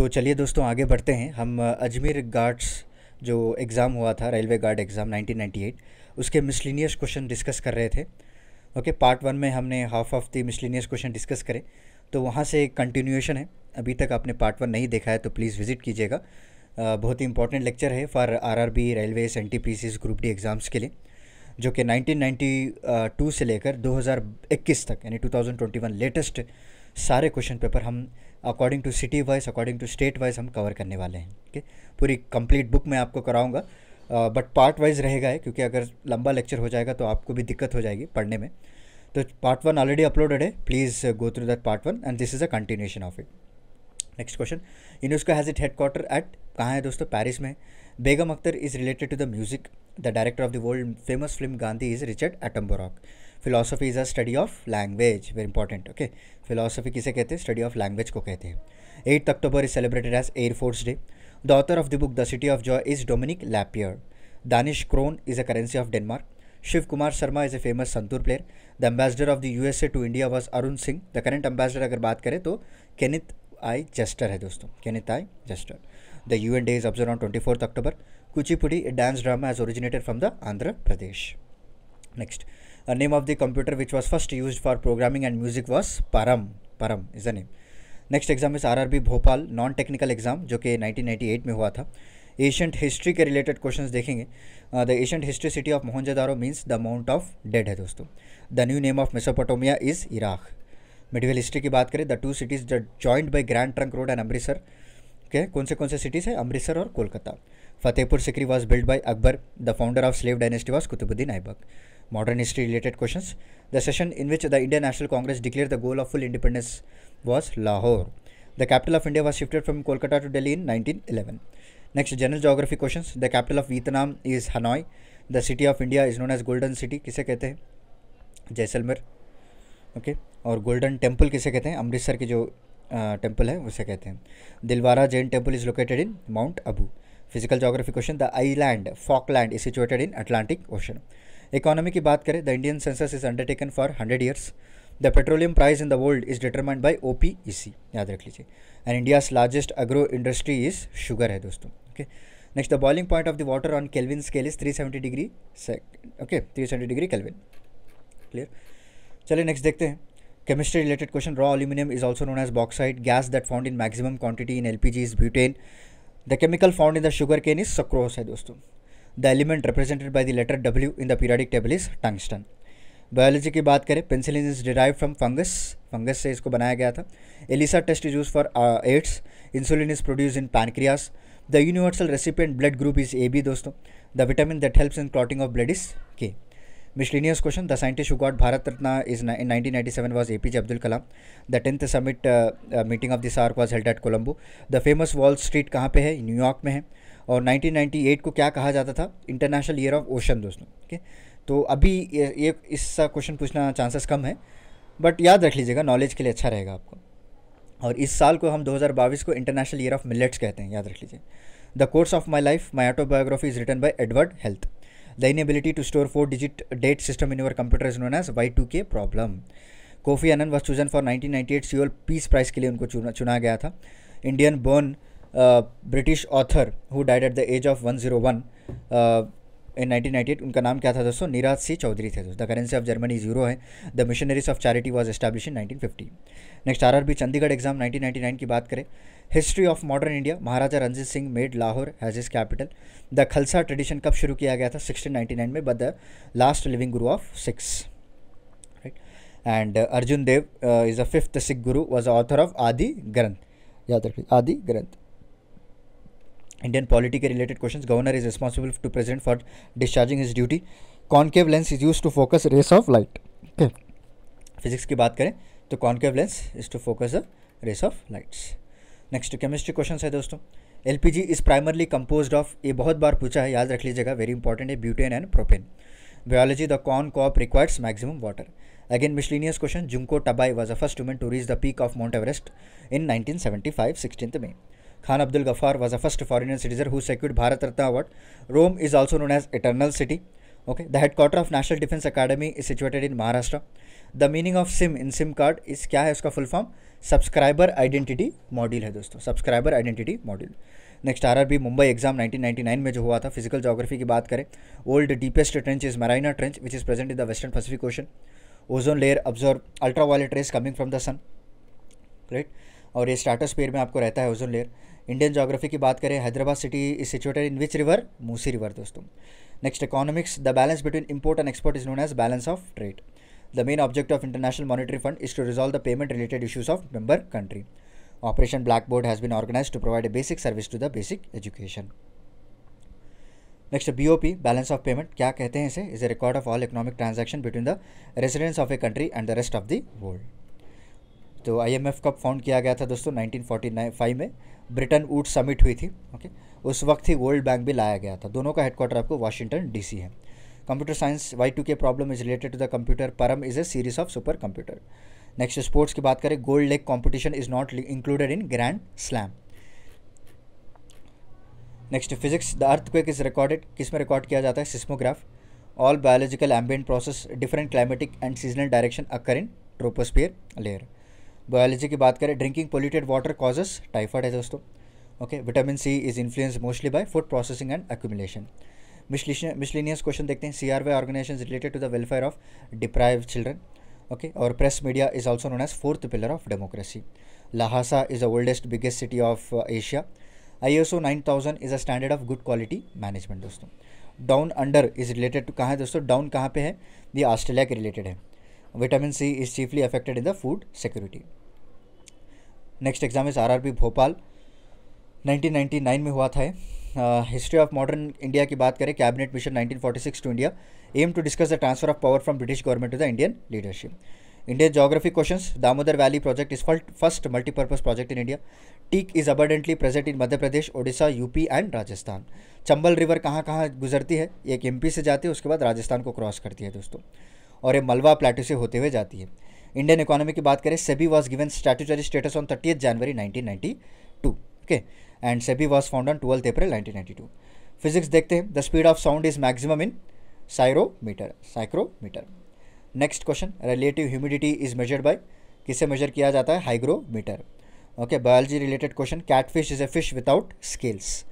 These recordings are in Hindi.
तो चलिए दोस्तों आगे बढ़ते हैं हम अजमेर गार्ड्स जो एग्ज़ाम हुआ था रेलवे गार्ड एग्ज़ाम 1998 उसके मिसलिनियस क्वेश्चन डिस्कस कर रहे थे ओके पार्ट वन में हमने half of the miscellaneous question discuss करें तो वहाँ से कंटिन्यूएशन है अभी तक आपने पार्ट वन नहीं देखा है तो प्लीज़ विजिट कीजिएगा बहुत ही इंपॉर्टेंट लेक्चर है for R R B railways NTPCs group D exams के लिए जो कि 1992 से लेकर 2021 तक यानी 2021 लेटेस्ट सारे क्वेश्चन पेपर हम according to city wise according to state wise हम कवर करने वाले हैं ओके पूरी कंप्लीट बुक मैं आपको कराऊंगा बट पार्ट वाइज रहेगा क्योंकि अगर लंबा लेक्चर हो जाएगा तो आपको भी दिक्कत हो जाएगी पढ़ने में तो पार्ट वन ऑलरेडी अपलोडेड है please go through that part one and this is a continuation of it next question UNESCO has it headquarter at कहाँ है दोस्तों पैरिस में Begum Akhtar is related to the music the director of the world famous film Gandhi is Richard Attenborough philosophy is a study of language very important okay philosophy किसे कहते हैं स्टडी ऑफ लैंग्वेज को कहते हैं eight October is celebrated as air force day the author of the book the city of joy is Dominique Lapierre Danish krone is a currency of Denmark Shiv Kumar Sharma is a famous santoor player the ambassador of the U S A to India was Arun Singh the current ambassador अगर बात करें तो केनित आई जस्टर है दोस्तों Kenneth I Juster the U N day is observe on twenty fourth October Kuchipudi dance drama as originated from the Andhra Pradesh next The name of the computer which was first used for programming and music was Param. Param is the name. Next exam इस R R B Bhopal non technical exam जो कि 1998 में हुआ था एशियंट हिस्ट्री के रिलेटेड क्वेश्चंस देखेंगे the ancient history city of Mohenjodaro means the mount of dead है दोस्तों the new name of Mesopotamia is Iraq medieval history की बात करें the two cities the joint by grand trunk road and Amritsar के कौन से कौन से सिटीज़ है अमृतसर और Kolkata Fatehpur Sikri was build by Akbar the founder of slave dynasty was Qutubuddin Aibak modern history related questions. The session in which the Indian National Congress declared the goal of full independence was Lahore. The capital of India was shifted from Kolkata to Delhi in 1911. Next, general geography questions. The capital of Vietnam is Hanoi. The city of India is known as Golden City. kise kehte hain jaisalmer okay okay. और गोल्डन टेम्पल किसे कहते हैं अमृतसर के जो टेम्पल है उसे कहते हैं Dilwara Jain temple is located in mount Abu physical geography question the island Falkland is situated in Atlantic ocean economy की बात करें the Indian census is undertaken for hundred years the petroleum price in the world is determined by O P E C याद रख लीजिए and India's largest agro industry is sugar है दोस्तों okay next the boiling point of the water on kelvin scale is three seventy degree okay three seventy degree Kelvin clear चलिए नेक्स्ट देखते हैं chemistry related question raw aluminium is also known as bauxite gas bauxite found in maximum quantity in L P G is butane the chemical found in the sugar cane is sucrose है दोस्तों the element represented by the letter W in the periodic table is tungsten biology की बात करें penicillin is derive from fungus fungus से इसको बनाया गया था ELISA test is use for AIDS insulin is produce in pancreas the universal recipient blood group is A B दोस्तों the vitamin that helps in clotting of blood is K miscellaneous question the scientist who got Bharat Ratna is in nineteen ninety seven was A P J Abdul Kalam the tenth summit meeting of the SAARC was held at Colombo the famous wall street कहाँ पे है न्यूयॉर्क में है और 1998 को क्या कहा जाता था इंटरनेशनल ईयर ऑफ ओशन दोस्तों ठीक है तो अभी ये, इसका क्वेश्चन पूछना चांसेस कम है बट याद रख लीजिएगा नॉलेज के लिए अच्छा रहेगा आपको और इस साल को हम 2022 को इंटरनेशनल ईयर ऑफ मिलेट्स कहते हैं याद रख लीजिए the course of my life my autobiography is written by Edward Heath the inability to store four digit date system in your computer is known as Y two K problem Kofi Annan was chosen for nineteen ninety eight Seoul peace prize के लिए उनको चुना चुना गया था Indian born British author who died at the age of one zero one in nineteen ninety eight उनका नाम क्या था दोस्तों नीराज सी चौधरी थे दोस्तों the currency of Germany zero है the missionaries of charity was establish in fifty next R B Chandigarh exam nineteen ninety nine की बात करें history of modern India Maharaja Ranjit Singh made Lahore has is capital the Khalsa tradition कब शुरू किया गया था सिक्सटीन नाइनटी नाइन में but the last living guru of six right and Arjun Dev is a fifth Sikh guru was a author of आदि ग्रंथ याद रखिए आदि ग्रंथ इंडियन पॉलिटी के related question governor is responsible to present for discharging his duty concave lens is use to focus rays of light physics की बात करें तो concave lens is to focus the rays of lights next chemistry question है दोस्तों L P G is primarily compose of ये बहुत बार पूछा है याद रख लीजिएगा वेरी इंपॉर्टेंट है butane and propane the con corp requires maximum water again miscellaneous question miscellaneous Tabei was a first the to reach the peak of mount Everest in nineteen seventy five sixteen में Khan Abdul Ghaffar was अ first foreign citizen who secured Bharat Ratna award. Rome is also known as Eternal City. Okay, the headquarter of National defence Academy is situated in Maharashtra. The meaning of SIM in SIM card is क्या है उसका full form subscriber identity module है दोस्तों subscriber identity module next R R B Mumbai exam 1999 में जो हुआ था फिजिकल जोग्राफी की बात करें old deepest trench is Mariana trench which is present in the western Pacific ocean ozone layer absorb ultra violet rays coming from the sun right और ये स्टार्टस पेयर में आपको रहता है ओजोन लेयर इंडियन जोग्राफी की बात करें Hyderabad city is situated in which river Musi river दोस्तों next economics the balance between import and export is known as balance of trade the main object of international monetary fund is to resolve the payment related issues of member country black board has been organise to provide a basic service to the basic education next BOP balance of payment क्या कहते हैं इसे is A record of all economic transaction between the residence of a country and the rest of the world तो आईएमएफ कब फाउंड किया गया था दोस्तों 1945 में ब्रिटेन वुड समिट हुई थी ओके उस वक्त ही वर्ल्ड बैंक भी लाया गया था दोनों का हेडक्वार्टर आपको वाशिंगटन डीसी है computer science Y two K problem is related to the computer Param is a series of super supercomputer next sports की बात करें gold leg competition is not included in grand slam next physics the earthquake is recorded किस में रिकॉर्ड किया जाता है seismograph all biological ambient process different climatic and seasonal direction occur in troposphere layer biology की बात करें drinking polluted water causes typhoid है दोस्तों okay vitamin C is influence mostly by food processing and accumulation miscellaneous question देखते हैं C R Y organisation related to the welfare of deprive children okay और press media is also known as fourth pillar of democracy Lhasa is the oldest biggest city of Asia I S O nine thousand is a standard of good quality management दोस्तों down under is related to कहाँ है दोस्तों डाउन कहाँ पे है ये ऑस्ट्रेलिया के रिलेटेड है vitamin C is chiefly affected in the food security next exam is RRB Bhopal 1999 में हुआ था हिस्ट्री ऑफ मॉडर्न इंडिया की बात करें cabinet mission 1946 to India aim to discuss the transfer of power from British government to the Indian leadership Indian geography question Damodar valley project is first first multipurpose project in India teak is abundantly present in Madhya Pradesh Odisha UP and Rajasthan Chambal river कहाँ कहाँ गुजरती है एक एमपी से जाती है उसके बाद राजस्थान को क्रॉस करती है दोस्तों और ये मलवा प्लेटो से होते हुए जाती है इंडियन इकोनॉमी की बात करें SEBI was given statutory status on thirty January nineteen okay and SEBI was found on twelfth April nineteen physics देखते हैं the speed of sound is maximum in psychrometer psychrometer next question relative humidity is measured by किसे मेजर किया जाता है hygrometer okay biology related question catfish is a fish without scales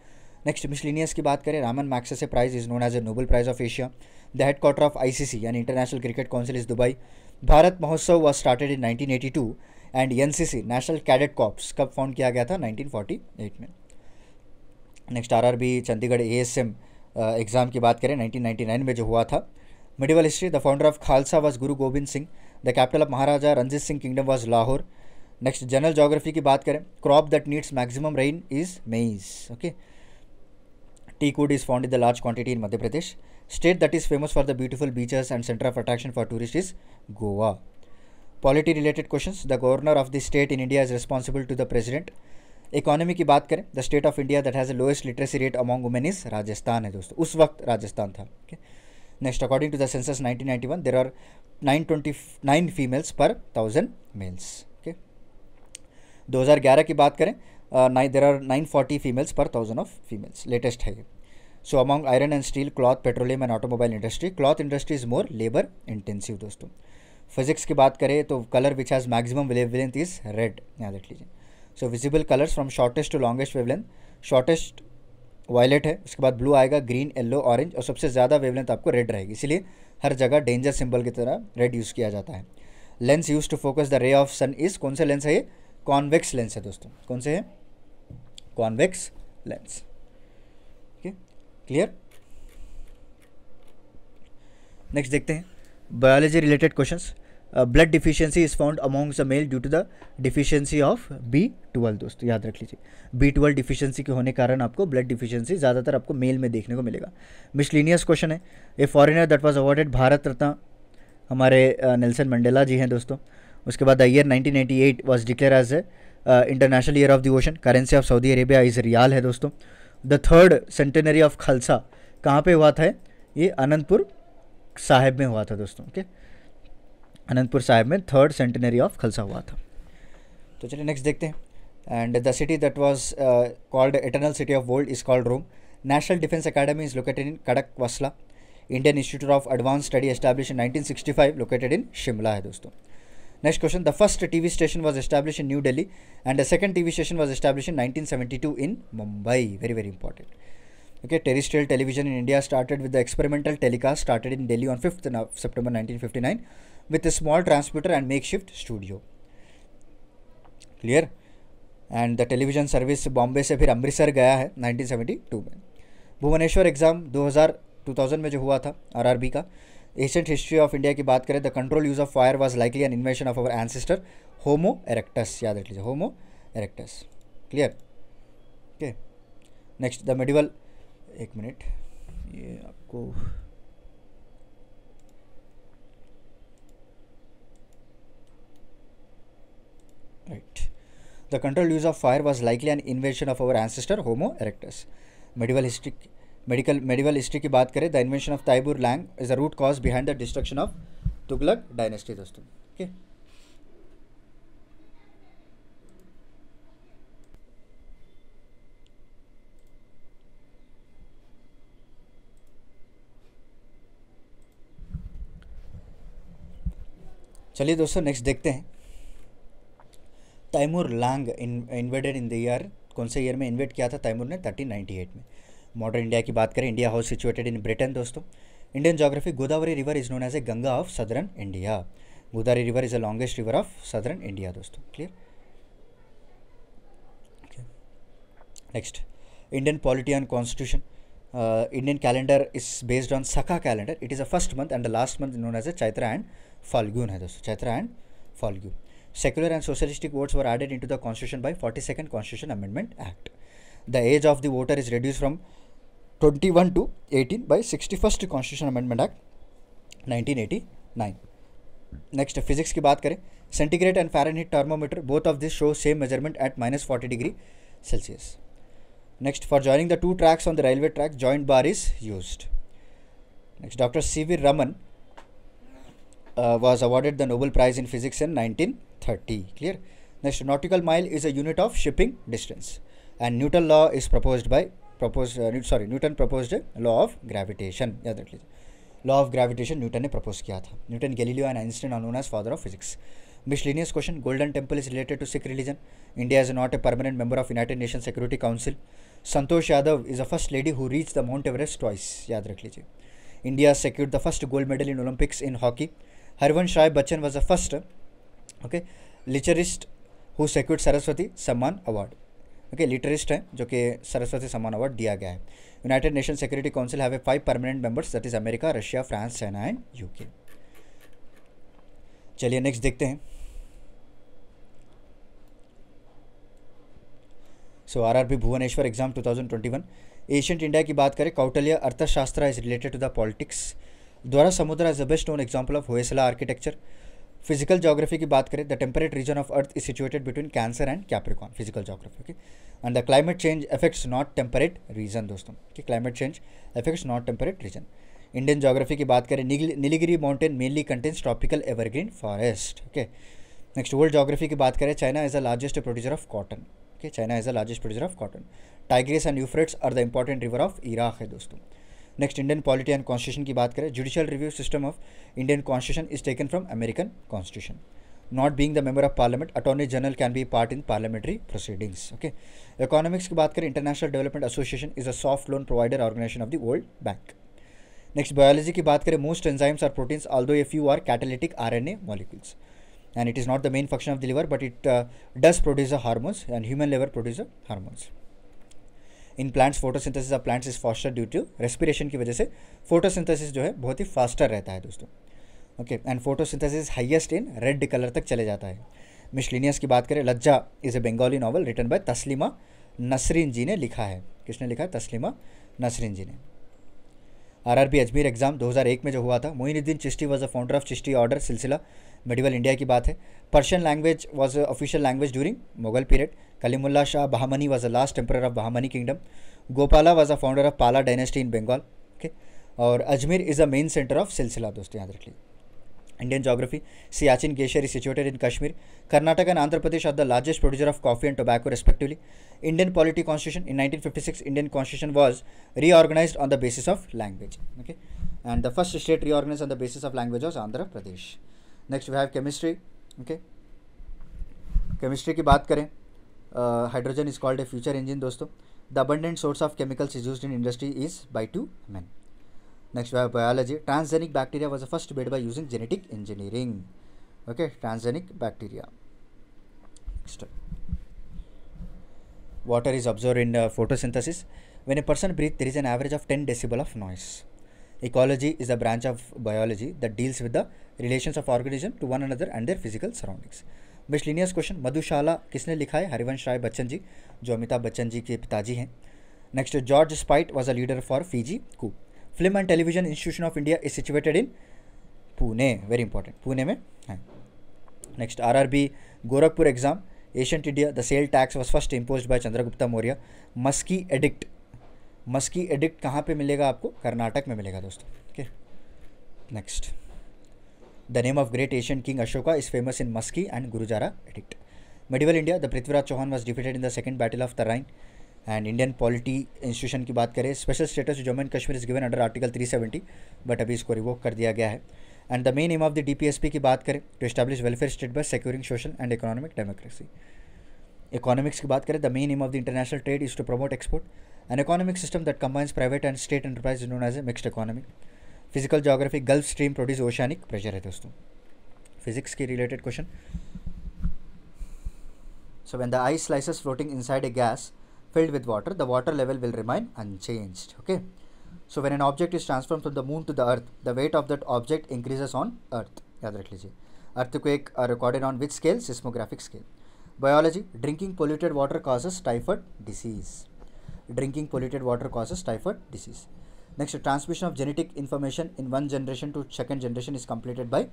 next miscellaneous की बात करें Ramon Magsaysay prize is known as a Nobel prize of Asia the headquarter of ICC यानी International Cricket Council is Dubai Bharat Mahotsav was started in 1982 and NCC National Cadet Corps कब फाउंड किया गया था 1948 में next RRB Chandigarh ASM exam की बात करें 1999 में जो हुआ था medieval history the founder of Khalsa was Guru Gobind Singh the capital of Maharaja Ranjit Singh kingdom was Lahore next general geography की बात करें crop that needs maximum rain is maize okay teak wood is found in the large quantity in Madhya Pradesh state that is famous for the beautiful beaches and centre of attraction for tourist is Goa polity related question the governor of the state in India is responsible to the president economy की बात करें the state of India that has the lowest literacy rate among women is Rajasthan है दोस्तों उस वक्त राजस्थान था next according to the census one there are nine twenty nine females per thousand males okay दो हज़ार ग्यारह की बात करें there are nine forty females per thousand of females latest है ये so among iron and steel cloth petroleum and automobile industry cloth industry is more labour intensive दोस्तों फिजिक्स की बात करें तो colour which has maximum wavelength is red याद रख लीजिए सो visible colours from shortest to longest wavelength shortest violet है उसके बाद ब्लू आएगा ग्रीन येलो ऑरेंज और सबसे ज़्यादा वेवलेंथ आपको रेड रहेगी इसीलिए हर जगह डेंजर सिंबल की तरह रेड यूज़ किया जाता है lens use to focus the ray of sun is कौन सा लेंस है ये कॉन्वेक्स लेंस है दोस्तों कौन से है कॉन्वेक्स लेंस क्लियर नेक्स्ट देखते हैं biology related questions blood deficiency is found amongst a male due to the deficiency of B twelve दोस्तों याद रख लीजिए बी ट्वेल्व डिफिशियंसी के होने कारण आपको ब्लड डिफिशियंसी ज़्यादातर आपको मेल में देखने को मिलेगा मिसलिनियस क्वेश्चन है a foreigner that was awarded Bharat Ratna हमारे नेल्सन uh, मंडेला जी हैं दोस्तों उसके बाद the year eight was declared as a international year of the ocean currency of Saudi Arabia is riyal है दोस्तों the third centenary of Khalsa कहाँ पे हुआ था ये अनंतपुर साहिब में हुआ था दोस्तों ओके अनंतपुर साहिब में थर्ड सेंटेनरी ऑफ खालसा हुआ था तो चलिए नेक्स्ट देखते हैं and the city that was called eternal city of world is called Rome national National Defense Academy is located in Kadak Indian Institute of Advanced Study nineteen sixty five located in Shimla है दोस्तों next question the first TV station was establish in New Delhi and the second TV station was establish in two in Mumbai very very important okay terrestrial television in India started with the experimental telecast started in Delhi on fifth September nineteen fifty nine with small transmitter and makeshift studio clear and the television service Bombay से फिर अमृतसर गया है 1972 में भुवनेश्वर एग्जाम 2000 2000 में जो हुआ था आरआरबी का एशियंट हिस्ट्री ऑफ इंडिया की बात करें the control use of fire was likely an invention of our ancestor Homo erectus याद रख लीजिए Homo erectus clear okay next the medieval एक मिनट ये आपको write the control use of fire was likely an invention of our ancestor Homo erectus medieval history medical medieval history की बात करें the invention of Timur Lang is a root cause behind the destruction of Tughlaq dynasty दोस्तों ओके चलिए दोस्तों नेक्स्ट देखते हैं Timur Lang invaded in the year कौन से ईयर में इन्वेड किया था तैमूर ने 1398 में मॉडर्न इंडिया की बात करें India House situated in Britain दोस्तों Indian geography Godavari river is known as a Ganga of southern India Godavari river is a longest river of southern India दोस्तों clear next Indian polity and constitution Indian calendar is based on Saka calendar it is a first month and the last month known as a Chaitra and Phalgun है दोस्तों Chaitra and Phalgun secular and socialistic votes were added into the constitution by 42nd constitution amendment act the age of the voter is reduce from 21 to 18 by 61st Constitution Amendment Act 1989. Next, physics ki baat kare. Centigrade and Fahrenheit thermometer, both of these show same measurement at minus 40 degree Celsius. Next, for joining the two tracks on the railway track, joint bar is used. Next, Dr. C.V. Raman uh, was awarded the Nobel Prize in Physics in 1930. Clear? Next, nautical mile is a unit of shipping distance. And Newton law is proposed by propose sorry Newton propose law of gravitation याद रख लीजिए लॉ ऑफ ग्रेविटेशन न्यूटन ने प्रपोज किया था Newton Galileo and Einstein are known as father of physics miscellaneous question Golden Temple is related to Sikh religion India is not a permanent member of United Nation Security Council Santosh Yadav is a first lady who reach the Mount Everest twice याद रख लीजिए India secured the first gold medal in Olympics in hockey Harivansh Rai Bachchan was the first okay लिचरिस्ट who secured Saraswati Samman award okay लिटरिस्ट है जो कि सरस्वती सम्मान अवार्ड दिया गया है United Nation Security Council have a five permanent members that is America Russia France China and UK चलिए नेक्स्ट देखते हैं so R R B Bhubaneswar exam two thousand twenty one ancient India की बात करें Kautilya Arthashastra is related to the politics Dwarasamudra is the best known example of Hoysala architecture physical geography की बात करें the temperate region of earth is situated between cancer and Capricorn physical geography okay and the climate change affects not temperate region दोस्तों कि climate change affects not temperate region Indian geography की बात करें Nilgiri mountain mainly contains tropical evergreen forest okay next world geography की बात करें China is the largest producer of cotton okay China is the largest producer of cotton Tigris and Euphrates are the important river of Iraq है दोस्तों next Indian polity and constitution की बात करें judicial review system of Indian constitution is taken from American constitution not being the member of parliament attorney general can be part in parliamentary proceedings okay economics की बात करें International Development Association is a soft loan provider organisation of the World Bank next biology की बात करें most enzymes are proteins although a few are catalytic R N A molecules and it is not the main function of the liver but it does produce a hormones and human liver produce a hormones in plants photosynthesis of plants is faster due to respiration की वजह से फोटोसिंथेसिस जो है बहुत ही फास्टर रहता है दोस्तों okay and photosynthesis highest in red colour तक चले जाता है मिशलिनियस की बात करें Lajja is a Bengali novel written by Taslima Nasreen ji ने लिखा है किसने लिखा है तस्लीमा नसरीन जी ने आरआरबी अजमेर एग्ज़ाम 2001 में जो हुआ था Moinuddin Chishti was a founder of Chishti order silsila medieval India की बात है Persian language was a official language during Mughal period Kalimullah Shah Bahmani was a last emperor of Bahmani kingdom Gopala was a founder of Pala dynasty in Bengal okay और Ajmer is a main centre of silsila दोस्तों याद रख लीजिए Indian geography Siachen glacier is situated in Kashmir Karnataka and Andhra Pradesh are the largest producer of coffee and tobacco respectively Indian polity constitution in nineteen fifty six Indian constitution was reorganise on the basis of language okay and the first state reorganise on the basis of language was Andhra Pradesh next we have chemistry okay chemistry की बात करें hydrogen is called a future engine दोस्तों the abundant source of chemicals is use in industry is by to man next biology transgenic bacteria was the first bred by using genetic engineering okay transgenic bacteria next is observe in photosynthesis when a person breathe there is an average of ten decibel of noise ecology is a branch of biology the deals with the relation of organism to one another and their physical surroundings miscellaneous question Madhushala किसने लिखा है हरिवंश राय बच्चन जी जो अमिताभ बच्चन जी के पिताजी हैं next George Speight was a leader for Fiji coup film and television institution of India is situated in Pune very important Pune में है next B Gorakhpur exam ancient India the sale tax was first impose by Chandragupta Maurya Maski edict Maski edict कहाँ पे मिलेगा आपको कर्नाटक में मिलेगा दोस्तों okay next the name of great Asian king Ashoka is famous in Maski and गुरुजारा addict India the Prithviraj Chauhan was defeated in the second battle of the Tarain and Indian polity institution की बात करें special status Jammu and Kashmir is given under article 370 but अभी इसको रिवोक कर दिया गया है and the main aim of the DPSP की बात करें to establish welfare state by securing social and economic democracy economics की बात करें the main aim of the international trade is to promote export and economic system that combines private and state enterprise known as a mixed economy physical geography gulf stream produce oceanic pressure है दोस्तों फिजिक्स के related question so when the ice slices floating inside a gas filled with water, the water level will remain unchanged. Okay. So when an object is transformed from the moon to the earth, the weight of that object increases on earth. earthquake are recorded on which scale? Seismographic scale. Biology, drinking polluted water causes typhoid disease. Drinking polluted water causes typhoid disease. Next, transmission of genetic information in one generation to second generation is completed by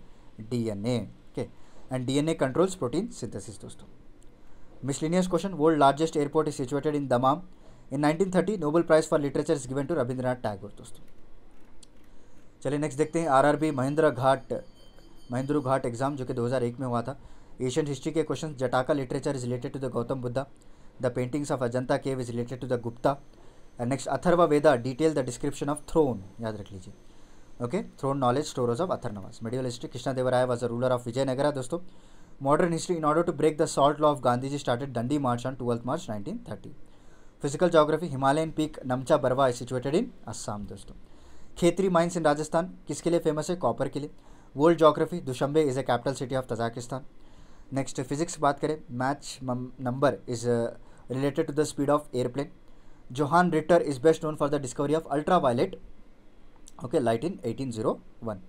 DNA. Okay. And DNA controls protein synthesis, two. Miscellaneous question world largest airport is situated in Dammam in 1930 Nobel prize for literature is given to Rabindranath Tagore दोस्तों चलिए नेक्स्ट देखते हैं R R B Mahendra Ghat Mahendra Ghat exam जो कि दो हजार एक में हुआ था एशियन हिस्ट्री के question Jataka literature is related to the Gautam Buddha the paintings of Ajanta cave is related to the Gupta next Atharva Veda detail the description of throne याद रख लीजिए okay throne knowledge stores of Nawaz medieval history Krishna Devaraya was a ruler of Vijayanagara दोस्तों modern history in order to break the salt law of Gandhiji started Dandi March on 12th March 1930. Physical geography Himalayan peak Namcha Barwa is situated in Assam दोस्तों खेतरी माइंस इन राजस्थान किसके लिए फेमस है कॉपर के लिए world geography Dushanbe is a capital city of Tajikistan next physics बात करें Mach number is related to the speed of aeroplane Johann Ritter is best known for the discovery of ultra violet okay light in eighteen zero one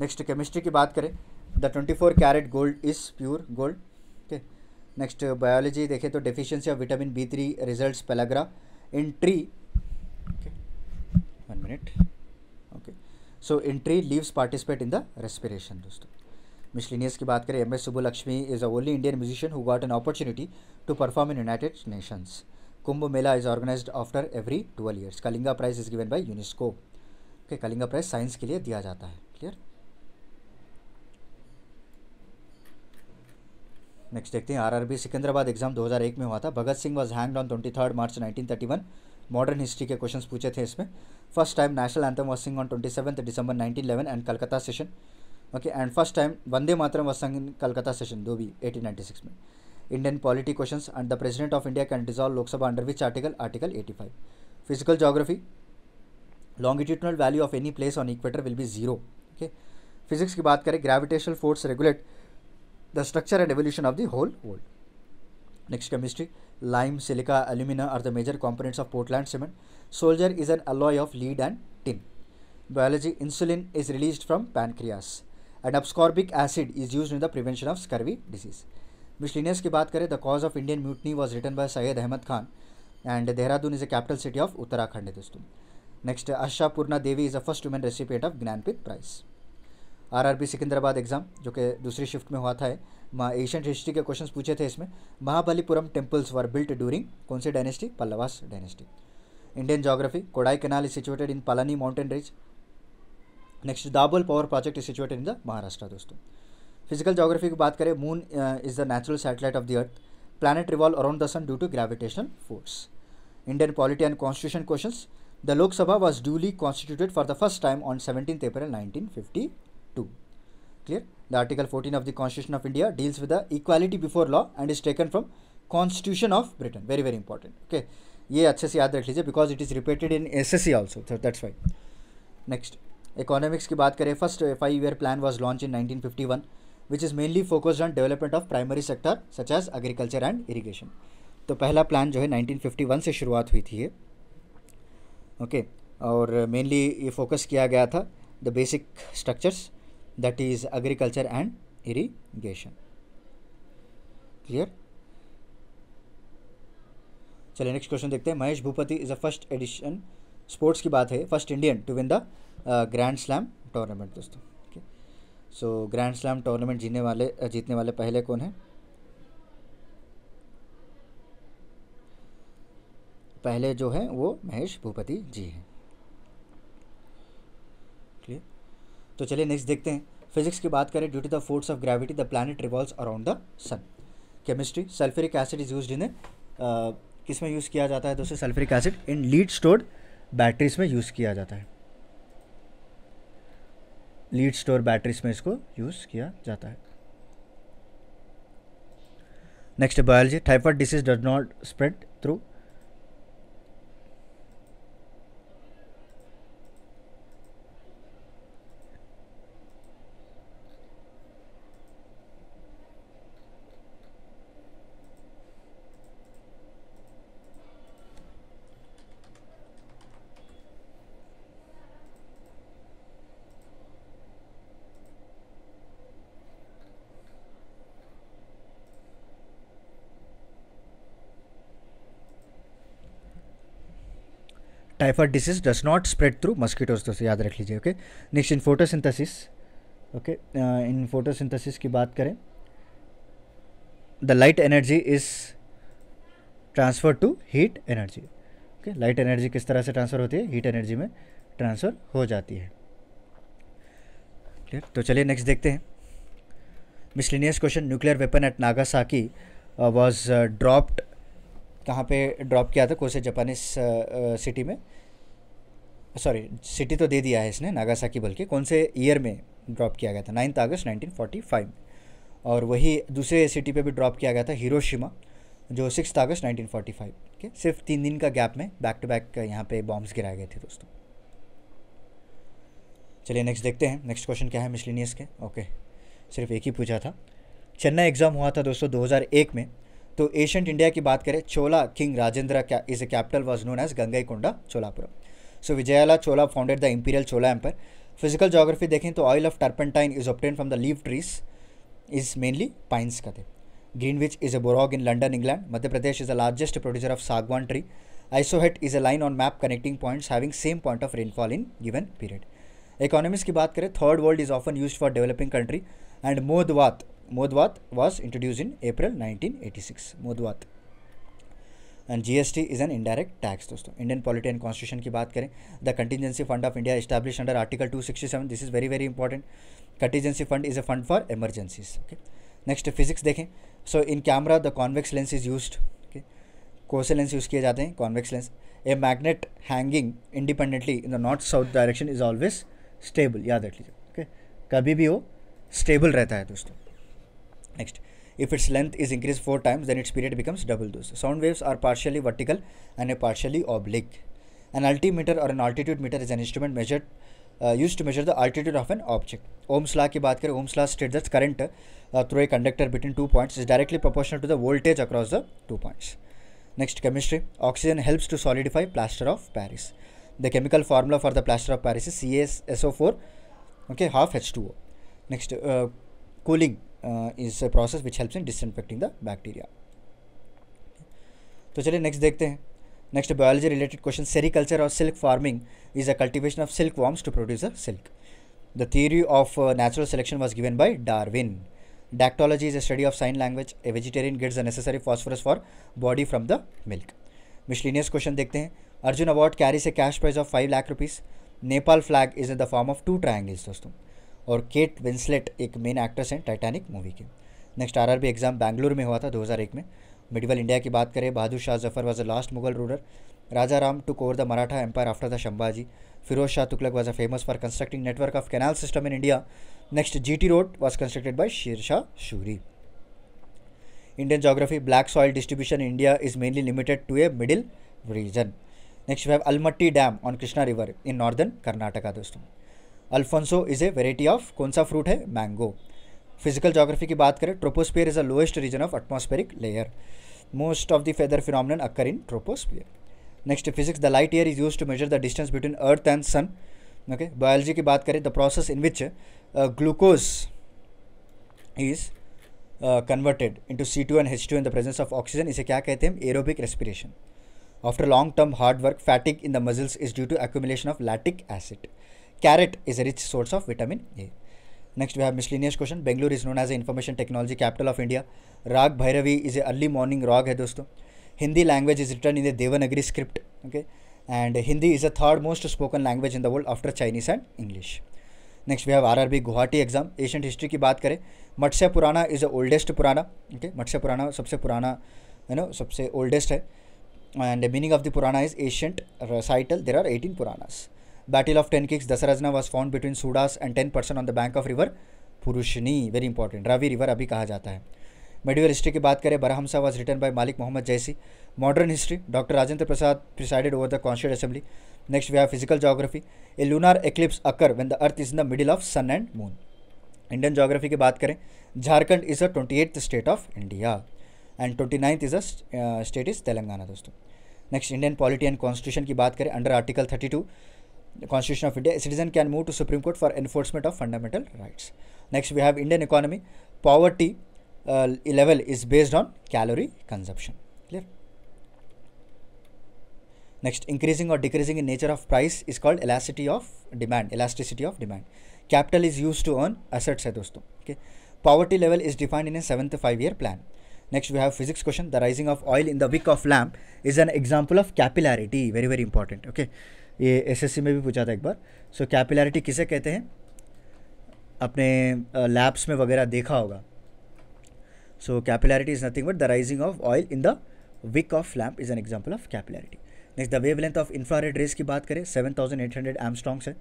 next chemistry की बात करें the twenty four carat gold is pure gold okay next biology देखें तो deficiency of vitamin B three result pellagra in tree one minute okay so in tree leaves participate in the respiration दोस्तों मिशलिनियस की बात करें M S Subbulakshmi is a only Indian musician who got an opportunity to perform in United Nations Kumbh Mela is organise after every twelve years Kalinga prize is given by UNESCO okay Kalinga prize science के लिए दिया जाता है नेक्स्ट देखते हैं आरआरबी सिकंदराबाद एग्जाम 2001 में हुआ था Bhagat Singh was hanged on twenty third March 1931 modern history के क्वेश्चन पूछे थे इसमें first time national anthem was sing on twenty December nineteen and Calcutta session okay and first time Vande Mataram was sung in Calcutta session दो भी एटीन में Indian polity question and the president of India can dissolve Lok Sabha under which article article eighty physical geography longitudinal value of any place on equator will be zero okay physics की बात करें gravitational force regulate the structure and evolution of the whole world. Next chemistry, lime, silica, alumina are the major components of Portland cement. Soldier is an alloy of lead and tin. Biology, insulin is released from pancreas. And abscorbic acid is used in the prevention of scurvy disease. Miscellaneous की बात करें the cause of Indian mutiny was written by Syed Ahmed Khan and Dehradun is a capital city of Uttarakhand है दोस्तों next Asha Purna Devi is a first women recipient of Jnanpith prize RRB Secunderabad exam जो कि दूसरी शिफ्ट में हुआ था माँ एशियंट हिस्ट्री के क्वेश्चंस पूछे थे इसमें Mahabalipuram temples were built during कौन से dynasty Pallavas dynasty Indian geography Kodai canal is situated in Palani mountain ridge next Dabhol power project is situated in the Maharashtra दोस्तों फिजिकल जोग्राफी की बात करें moon is the natural satellite of the earth planet revolve around the sun due to gravitational force Indian polity and constitution question the Lok Sabha was duly constituted for the first time on seventeen April nineteen fifty two clear the article fourteen of the constitution of India deals with the equality before law and is taken from constitution of Britain very very important okay ये अच्छे से याद रख लीजिए because it is repeated in S S C also that's why next economics की बात करें first five year plan was launch in nineteen fifty one which is mainly focused on development of primary sector such as agriculture and irrigation तो पहला प्लान जो है नाइनटीन फिफ्टी वन से शुरुआत हुई थी ये ओके okay, और मेनली ये फोकस किया गया था the basic structures that is agriculture and irrigation clear चलिए नेक्स्ट क्वेश्चन देखते हैं Mahesh Bhupathi is a first edition sports की बात है first Indian to win the grand slam tournament दोस्तों okay so grand slam tournament जीने वाले uh, जीतने वाले पहले कौन है पहले जो है वो महेश भूपति जी हैं तो चलिए नेक्स्ट देखते हैं फिजिक्स की बात करें due to the force of gravity the planet revolve around the sun chemistry sulphuric acid is use in किस में यूज़ किया जाता है दोस्तों sulphuric acid in lead stored batteries में यूज़ किया जाता है लीड स्टोर बैटरीज में इसको यूज़ किया जाता है next biology typhoid disease does not spread through typhoid disease does not spread through mosquitoes दोस्तों याद रख लीजिए okay next in photosynthesis okay in photosynthesis की बात करें the light energy is transfer to heat energy okay light energy किस तरह से ट्रांसफ़र होती है हीट एनर्जी में ट्रांसफ़र हो जाती है क्लियर तो चलिए नेक्स्ट देखते हैं miscellaneous question nuclear weapon at Nagasaki was dropped कहाँ पे ड्रॉप किया था कोसे जापानीज सिटी में सॉरी सिटी तो दे दिया है इसने नागासाकी बल्कि कौन से ईयर में ड्रॉप किया गया था नाइन्थ अगस्त 1945 में और वही दूसरे सिटी पे भी ड्रॉप किया गया था हिरोशिमा जो सिक्स अगस्त 1945 के सिर्फ तीन दिन का गैप में बैक टू बैक यहाँ पे बॉम्ब्स गिराए गए थे दोस्तों चलिए नेक्स्ट देखते हैं नेक्स्ट क्वेश्चन क्या है मिशलिनियस के ओके सिर्फ एक ही पूछा था चेन्नई एग्ज़ाम हुआ था दोस्तों 2001 में तो एशियंट इंडिया की बात करें चोला किंग राजेंद्र क्या is a capital was known as Gangaikonda Cholapuram so Vijayalaya Chola founded the imperial Chola empire physical geography देखें तो oil of turpentine is obtain from the leave trees is mainly pines का थे Greenwich is a borough in London England Madhya Pradesh is the largest producer of sagwan tree isohyet is a line on map connecting points having same point of rainfall in given period economics की बात करें third world is often use for developing country and MODVAT Modwat was introduced in April 1986. Modwat. And G S T is an indirect tax दोस्तों इंडियन पॉलिटी एंड कॉन्स्टिट्यूशन की बात करें the contingency fund of India establish under article two sixty seven this is very very important contingency fund is a fund for emergencies okay next physics देखें so in camera the convex lens is use okay कोसे लेंस यूज़ किए जाते हैं convex lens a magnet hanging independently in the north south direction is always stable याद रख लीजिए ओके कभी भी वो स्टेबल रहता है दोस्तों Next, if its length is increased four times, then its period becomes double those. Sound waves are partially vertical and a partially oblique. An altimeter or an altitude meter is an instrument uh, used to measure the altitude of an object. Ohm's law ki baat kare, Ohm's law states that current uh, through a conductor between two points is directly proportional to the voltage across the two points. Next, chemistry. Oxygen helps to solidify plaster of Paris. The chemical formula for the plaster of Paris is CaSO4, okay, half H2O. Next, uh, cooling. uh, is a process which helps in disinfecting the bacteria तो चलिए नेक्स्ट देखते हैं next biology related question sericulture और silk farming is a cultivation of silk worms to produce a silk the theory of natural selection was given by Darwin dactylology is a study of sign language a vegetarian gets a necessary phosphorus for body from the milk miscellaneous question देखते हैं Arjun award carries a cash prize of five lakh rupees Nepal flag is in the form of to triangles दोस्तों और केट विंसलेट एक मेन एक्ट्रेस हैं टाइटैनिक मूवी के नेक्स्ट आर एग्ज़ाम बैंगलोर में हुआ था दो में मिडिवल इंडिया की बात करें Bahadur Shah Zafar was a last Mughal ruler Raja Ram to core the Maratha empire after the Sambhaji Firoz Shah Tughlaq was a famous for constructing network of canal system in India next G T road was constructed by Sher Shah Suri Indian geography black soil distribution India is mainly limited to a middle region next Next we Almatti dam on Krishna river in northern Karnataka दोस्तों Alphonso is a variety of कौन सा फ्रूट है मैंगो फिजिकल जोग्राफी की बात करें troposphere is a lowest region of atmospheric layer most of the weather phenomena occur in troposphere next physics the light year is use to measure the distance between earth and sun okay biology की बात करें the process in which glucose is converted into C two and H two in the presence of oxygen इसे क्या कहते हैं aerobic respiration after long term hard work फैटिक in the muscles is due to accumulation of lactic acid Carrot is a rich source of vitamin A. Next, we have miscellaneous question. Bangalore is known as the information technology capital of India. Rag Bhairavi is a early morning rag hai dosto. Hindi language is written in the Devanagari script. Okay, and Hindi is the third most spoken language in the world after Chinese and English. Next we have R R B Guwahati exam ancient history की बात करें Matsya Purana is the oldest Purana okay Matsya Purana सबसे पुराना यू नो सबसे ओल्डेस्ट है and meaning of the Purana is ancient साइटल there are eighteen Puranas Battle of ten Kicks, Dasarajna was fought between Sudas and ten person on the bank of river Parushni very important Ravi river अभी कहा जाता है मेडिवल हिस्ट्री की बात करें बरहमसा was written bye Malik Mohammad Jayasi modern history doctor Rajendra Prasad presided over the constituent assembly next we have physical geography a lunar eclipse occur when the earth is the middle of sun and moon Indian geography की बात करें Jharkhand is a twenty eighth state of India and twenty ninth is a state is Telangana दोस्तों next Indian polity and constitution की बात करें under article thirty two the Constitution of India, a citizen can move to Supreme Court for enforcement of fundamental rights. Next, we have Indian economy. Poverty uh, level is based on calorie consumption. Clear? Next, increasing or decreasing in nature of price is called elasticity of demand. Elasticity of demand. Capital is used to earn assets. Hai dosto, okay. Poverty level is defined in a seventh five-year plan. Next, we have physics question. The rising of oil in the wick of lamp is an example of capillarity. Very, very important. Okay. ये एसएससी में भी पूछा था एक बार सो so, कैपिलैरिटी किसे कहते हैं अपने लैब्स में वगैरह देखा होगा so capillarity is nothing but the rising of oil in the wick of lamp is an example of capillarity next the wavelength of infrared rays की बात करें seven thousand eight hundred angstroms है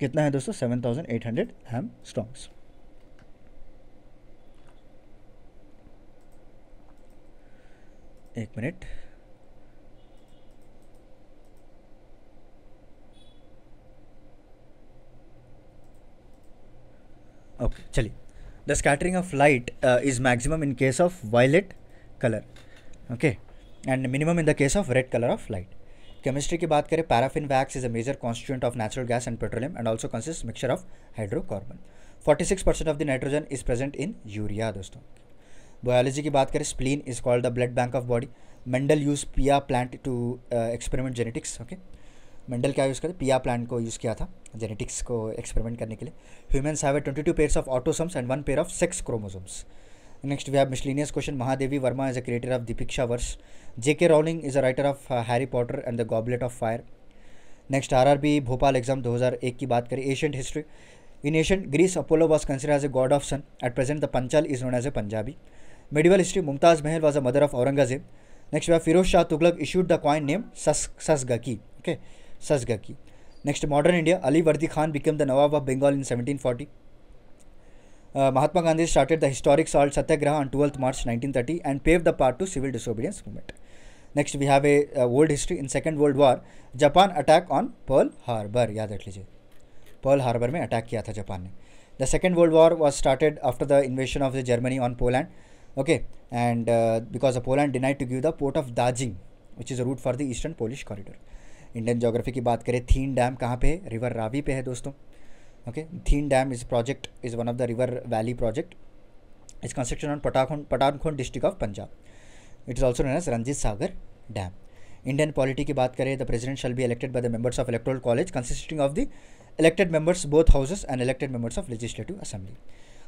कितना है दोस्तों seven thousand eight hundred angstroms एक मिनट ओके चलिए the scattering of light is maximum in case of violet colour okay and minimum in the case of red colour of light chemistry की बात करें paraffin wax is a major constituent of natural gas and petroleum and also consist mixture of hydrocarbon 46 percent of the nitrogen is present in urea दोस्तों बायोलॉजी की बात करें spleen is called the blood bank of body Mendel use pea plant to experiment genetics okay Mendel क्या यूज़ करें पिया प्लांट को यूज़ किया था जेनेटिक्स को एक्सपेरिमेंट करने के लिए humans have twenty two pairs of autosomes and one pair of sex chromosomes next we have miscellaneous question Mahadevi Verma is a creator of Deepshikha वर्ष J K Rowling is a writer of Harry Potter and the goblet of fire next R R B Bhopal exam 2001 की बात करें ancient history in ancient Greece Apollo was consider as a god of sun at present the Panchal is known as a Punjabi medieval history Mumtaz Mahal was a mother of Aurangzeb next we have Firoz Shah Tughlaq issued the coin name सस सस गकी ओके okay? सजगा की नेक्स्ट मॉडर्न इंडिया अली वर्दी Khan become the nawab of Bengal in seventeen forty Mahatma Gandhi started the historic salt satyagraha on twelfth March nineteen thirty and pave the part to civil disobedience movement next we have a world history in second world war Japan attack on Pearl Harbour याद रख लीजिए पर्ल हार्बर में अटैक किया था जापान ने the second world war was started after the invasion of the Germany on Poland okay and because the Poland denied to give the port of Danzig which is a route for the eastern Polish corridor Indian geography की बात करें थीन डैम कहाँ पे है रिवर रावी पे है दोस्तों okay Thein dam is project is one of the river valley project is construction on पटाखों Pathankot district of Punjab it is also known as Ranjit Sagar dam Indian polity की बात करें the president shall be elected by the members of electoral college consisting of the elected both elected and elected members of legislative assembly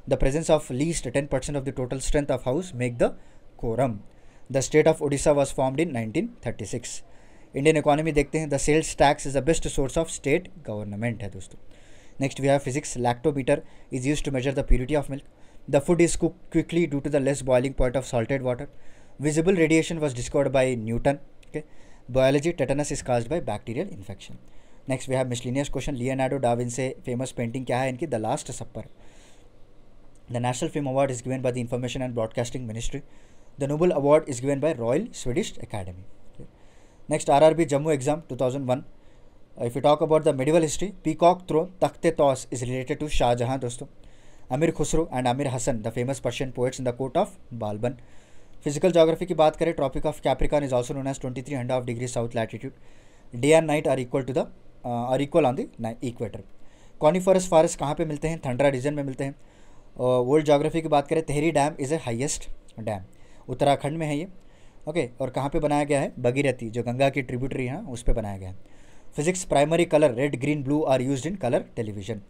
the presence of least ten percent of the total strength of house make the quorum the state of Odisha was formed in nineteen thirty six Indian economy देखते हैं the sales tax is the best source of state government है दोस्तों next we have physics lactometer is use to measure the purity of milk the food is cook quickly due to the less boiling point of salted water visible radiation was discovered by Newton okay biology tetanus is caused bye bacterial infection next we have miscellaneous question Leonardo da Vinci से फेमस पेंटिंग क्या है इनकी the last supper the national film award is given by the information and broadcasting ministry the Nobel award is given by royal Swedish academy next R R B Jammu exam two thousand one if you talk about the medieval history P peacock throne Takht-e Taus is related to Shahjahan दोस्तों Amir Khusrau and Amir Hasan the famous Persian poets in the court of Balban physical geography की बात करें tropic of Capricorn is also known as twenty three hundred degree south latitude day and night are equal to the are equal on the equator coniferous forest कहाँ पर मिलते हैं थंडरा रीजन में मिलते हैं वर्ल्ड uh, जोग्राफी की बात करें Tehri dam is a highest dam Uttarakhand में है ये ओके और कहाँ पे बनाया गया है भगीरथी जो गंगा की ट्रिब्यूटरी है उस पर बनाया गया है physics primary colour red green blue are use in colour television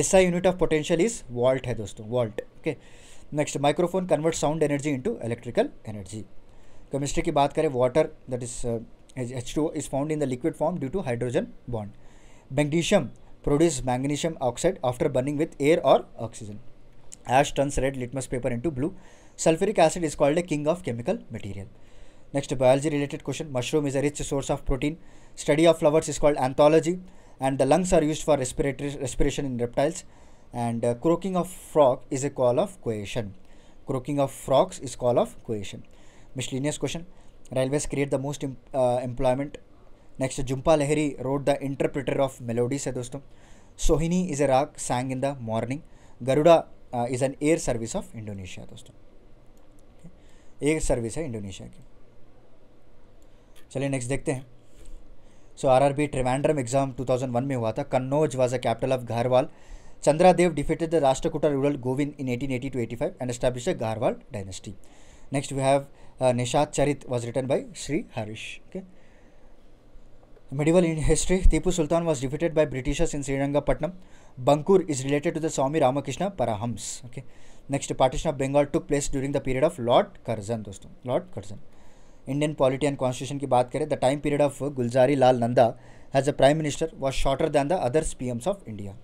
ऐसा unit of potential is volt है दोस्तों volt okay next microphone convert sound energy into electrical energy chemistry की बात करें water that is H two is found in the liquid form due to hydrogen bond magnesium produce magnesium oxide after burning with air और oxygen ash turns red litmus paper into blue sulphuric acid is called a king of chemical material next biology related question mushroom is a rich source of protein study of flowers is called anthology and the lungs are use for respiratory respiration in reptiles and croaking of frog is a call of question croaking of frogs is call of question miscellaneous question railways create the most employment next Jhumpa Lahiri wrote the interpreter of melodies है दोस्तों Sohini is a raga sang in the morning Garuda is an air service of Indonesia दोस्तों एयर सर्विस है इंडोनेशिया की चलिए नेक्स्ट देखते हैं so R R B Trivandrum exam two thousand one में हुआ था Kannauj was a capital of Gahadavala Chandradeva defeated the Rashtrakuta ruler Govind in eighteen eighty to eighty five and establish a Gahadavala dynasty next we have Nishad Charit was written by Shri Harish okay medieval in history Tipu Sultan was defeated by Britishers in Srirangapatnam Bankura is related to the Swami Ramakrishna Paramhans okay next partition of Bengal took place during the period of Lord Curzon दोस्तों Lord Curzon Indian polity and constitution की बात करें the time period of Gulzari Lal Nanda as a prime minister was shorter than the others P Ms of India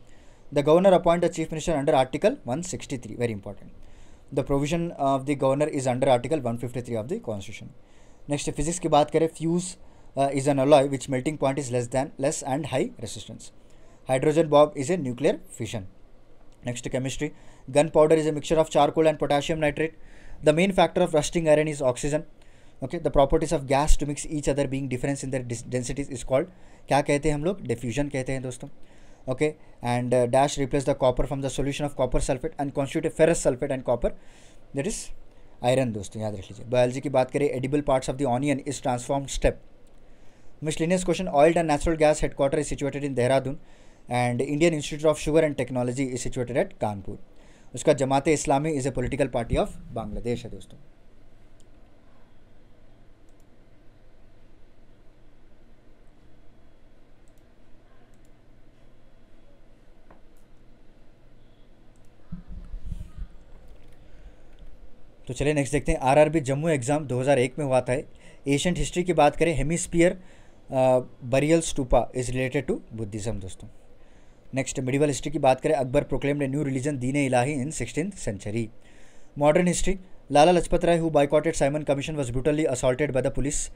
the governor appoint the chief minister under article three very important the provision of the governor is under article three of the constitution next physics की बात करें fuse is an alloy which melting point is less than less and high resistance hydrogen बॉब is a nuclear fission next chemistry gunpowder is a mixture of charcoal and potassium nitrate the main factor of rusting iron is oxygen okay the properties of gas to mix each other being difference in their densities is called क्या कहते हैं हम लोग डिफ्यूजन कहते हैं दोस्तों okay and dash replace the copper from the solution of copper sulphate and constitute ferrous sulphate and copper that is iron दोस्तों याद रख लीजिए बायोलॉजी की बात करें edible parts of the onion is transform step miscellaneous question oiled and natural gas headquarter is situated in Dehradun and Indian institute of sugar and technology is situated at Kanpur उसका Jamaat Islami is a political party of Bangladesh है दोस्तों तो चलिए नेक्स्ट देखते हैं आरआरबी जम्मू एग्ज़ाम 2001 में हुआ था एशियंट हिस्ट्री की बात करें hemisphere burial stupa is related to Buddhism दोस्तों नेक्स्ट मिडिवल हिस्ट्री की बात करें अकबर प्रोक्लेम ने new religion Din Ilahi in sixteen century modern history Lala Lajpat Rai who boycotted Simon commission was brutally assaulted by the police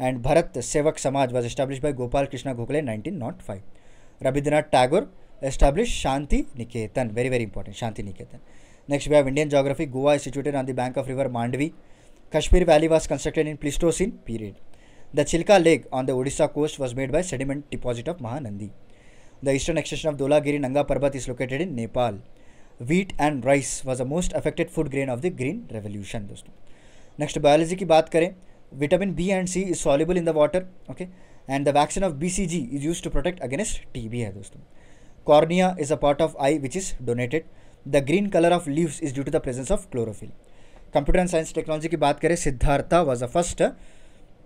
and Bharat Sevak Samaj was establish by Gopal Krishna Gokhale nineteen nought five Rabindranath Tagore establish Shanti Niketan very very important Shanti Niketan next we have Indian geography Goa is situated on the bank of river Mandovi Kashmir valley was constructed in Pleistocene period the Chilka lake on the Odisha coast was made by sediment deposit of Mahanadi the eastern extension of Dhaulagiri Nanga Parbat is located in Nepal wheat and rice was a most affected food grain of the green revolution दोस्तों नेक्स्ट बायोलॉजी की बात करें vitamin B and C is soluble in the water okay and the vaccine of B C G is use to protect against T B है दोस्तों cornea is a part of eye which is donated the green colour of leaves is due to the presence of chlorophyll computer and science technology की बात करें Siddhartha was a first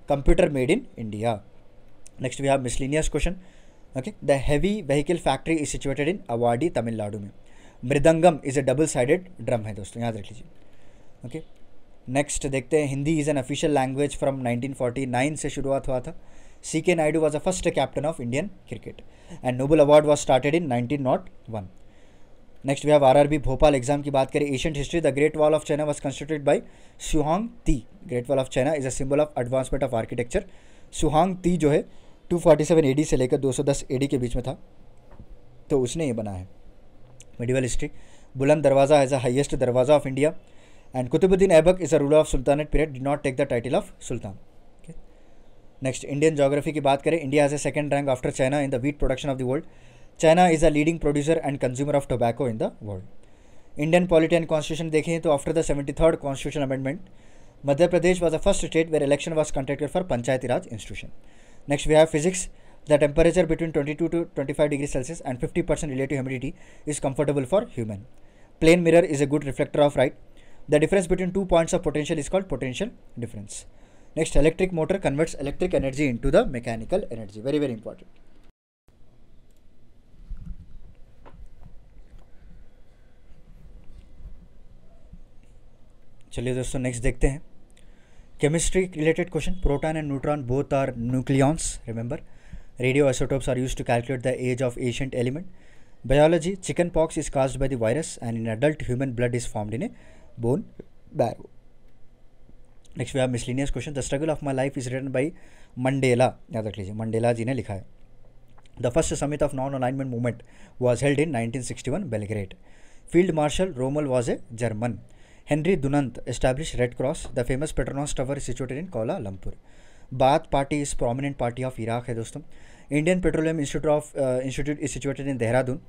computer made in India next we have miscellaneous question okay the heavy vehicle factory is situated in Avadi Tamil Nadu में mridangam is a double sided drum है दोस्तों याद रख लीजिए ओके नेक्स्ट देखते हैं Hindi is an official language from 1949 से शुरुआत हुआ था C K Naidu was a first captain of Indian cricket and Nobel award was started in nineteen nought one next we have RRB Bhopal exam की बात करें ancient history the Great Wall of China was constructed by Shihuang Ti Great Wall of China is a symbol of advancement of architecture Shihuang Ti जो है 247 एडी से लेकर 210 एडी के बीच में था तो उसने ये बनाया है medieval history Buland Darwaza as a highest Darwaza of India and Qutubuddin Aibak is a ruler of sultanate period did not take the title of sultan next Indian geography की बात करें India as a second rank after China in the wheat production of the world China is a leading producer and consumer of tobacco in the world. Indian polity and constitution देखें तो after the 73rd constitutional amendment, Madhya Pradesh was the first state where election was conducted for Panchayati Raj institution. Next we have physics. The temperature between 22 to 25 degrees Celsius and 50% relative humidity is comfortable for human. Plane mirror is a good reflector of light. The difference between two points of potential is called potential difference. Next, electric motor converts electric energy into the mechanical energy. Very, very important. चलिए दोस्तों नेक्स्ट देखते हैं chemistry related question proton and neutron both are nucleons remember radio are are to calculate the age of ancient element biology chicken pox is caused by the virus and in adult human blood is formed in a bone marrow next we have miscellaneous question the struggle of my life is written by Mandela याद रख लीजिए मंडेला जी ने लिखा है the first summit of non alignment movement was held in one Belgrade field marshal Rommel was a German Henry Dunant establish Red Cross the famous Petronas tower situated in Kuala Kuala Baath party Party prominent party of Iraq है दोस्तों Indian petroleum institute of institute is situated in Dehradun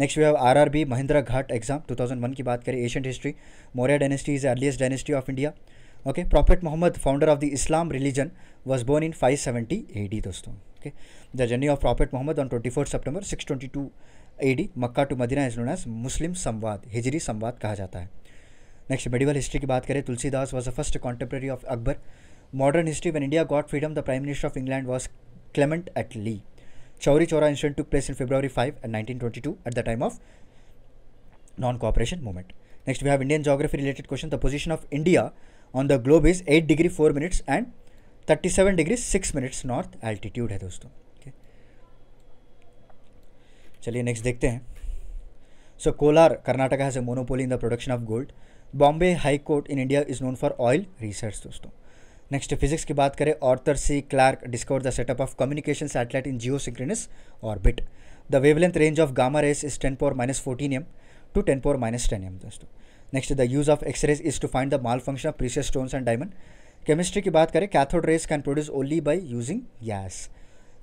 next we have RRB Mahindra Ghat exam 2001 की बात करें ancient history Maurya dynasty is earliest dynasty of India okay prophet Mohammed founder of the Islam religion was born in five seventy A D दोस्तों okay the journey of prophet Mohammed on twenty fourth September six twenty two A D Mecca to Medina is known as Muslim Samvat Hijri संवाद कहा जाता है नेक्स्ट मेडिवल हिस्ट्री की बात करें Tulsidas was the first contemporary of Akbar modern history when India got freedom the prime minister of England was Clement Attlee Chauri Chaura incident took place in February five and nineteen twenty two at the time of non cooperation movement next we have Indian geography related question the position of India on the globe is eight degree four minutes and thirty seven degree six minutes north altitude है दोस्तों चलिए नेक्स्ट देखते हैं so Kolar Karnataka has a monopoly in the production of gold Bombay high court in India is known for oil research दोस्तों नेक्स्ट फिजिक्स की बात करें Arthur C Clarke discover the setup of communication satellite in geosynchronous orbit the wavelength range of gamma rays is ten power minus fourteen M to ten power minus ten M दोस्तों next the use of X rays is to find the malfunction of precious stones and diamond chemistry की बात करें cathode rays can produce only by using gas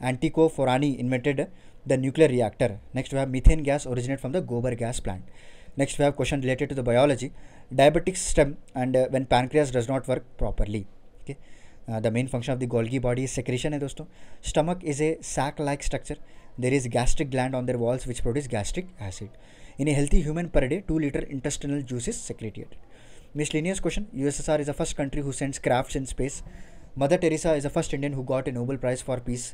Enrico Fermi invented the nuclear reactor next we have gas originate from the gobar gas plant next we have question related to the biology diabetic system and uh, when pancreas does not work properly okay uh, the main function of the golgi body is secretion hai dosto stomach is a sac like structure there is gastric gland on their walls which produce gastric acid in a healthy human per day 2 liter intestinal juice is secreted miscellaneous question ussr is the first country who sends crafts in space mother teresa is the first indian who got a nobel prize for peace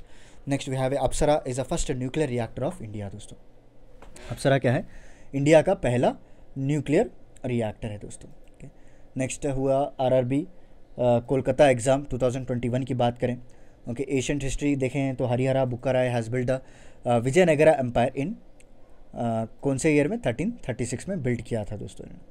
next we have Apsara is a first nuclear reactor of India दोस्तों अप्सरा क्या है इंडिया का पहला न्यूक्लियर रिएक्टर है दोस्तों नेक्स्ट हुआ आरआरबी कोलकाता एग्ज़ाम 2021 की बात करें ओके एशियंट हिस्ट्री देखें तो Harihara Bukkaraya has build the Vijayanagara empire in कौन से ईयर में थर्टीन थर्टी सिक्स में बिल्ड किया था दोस्तों ने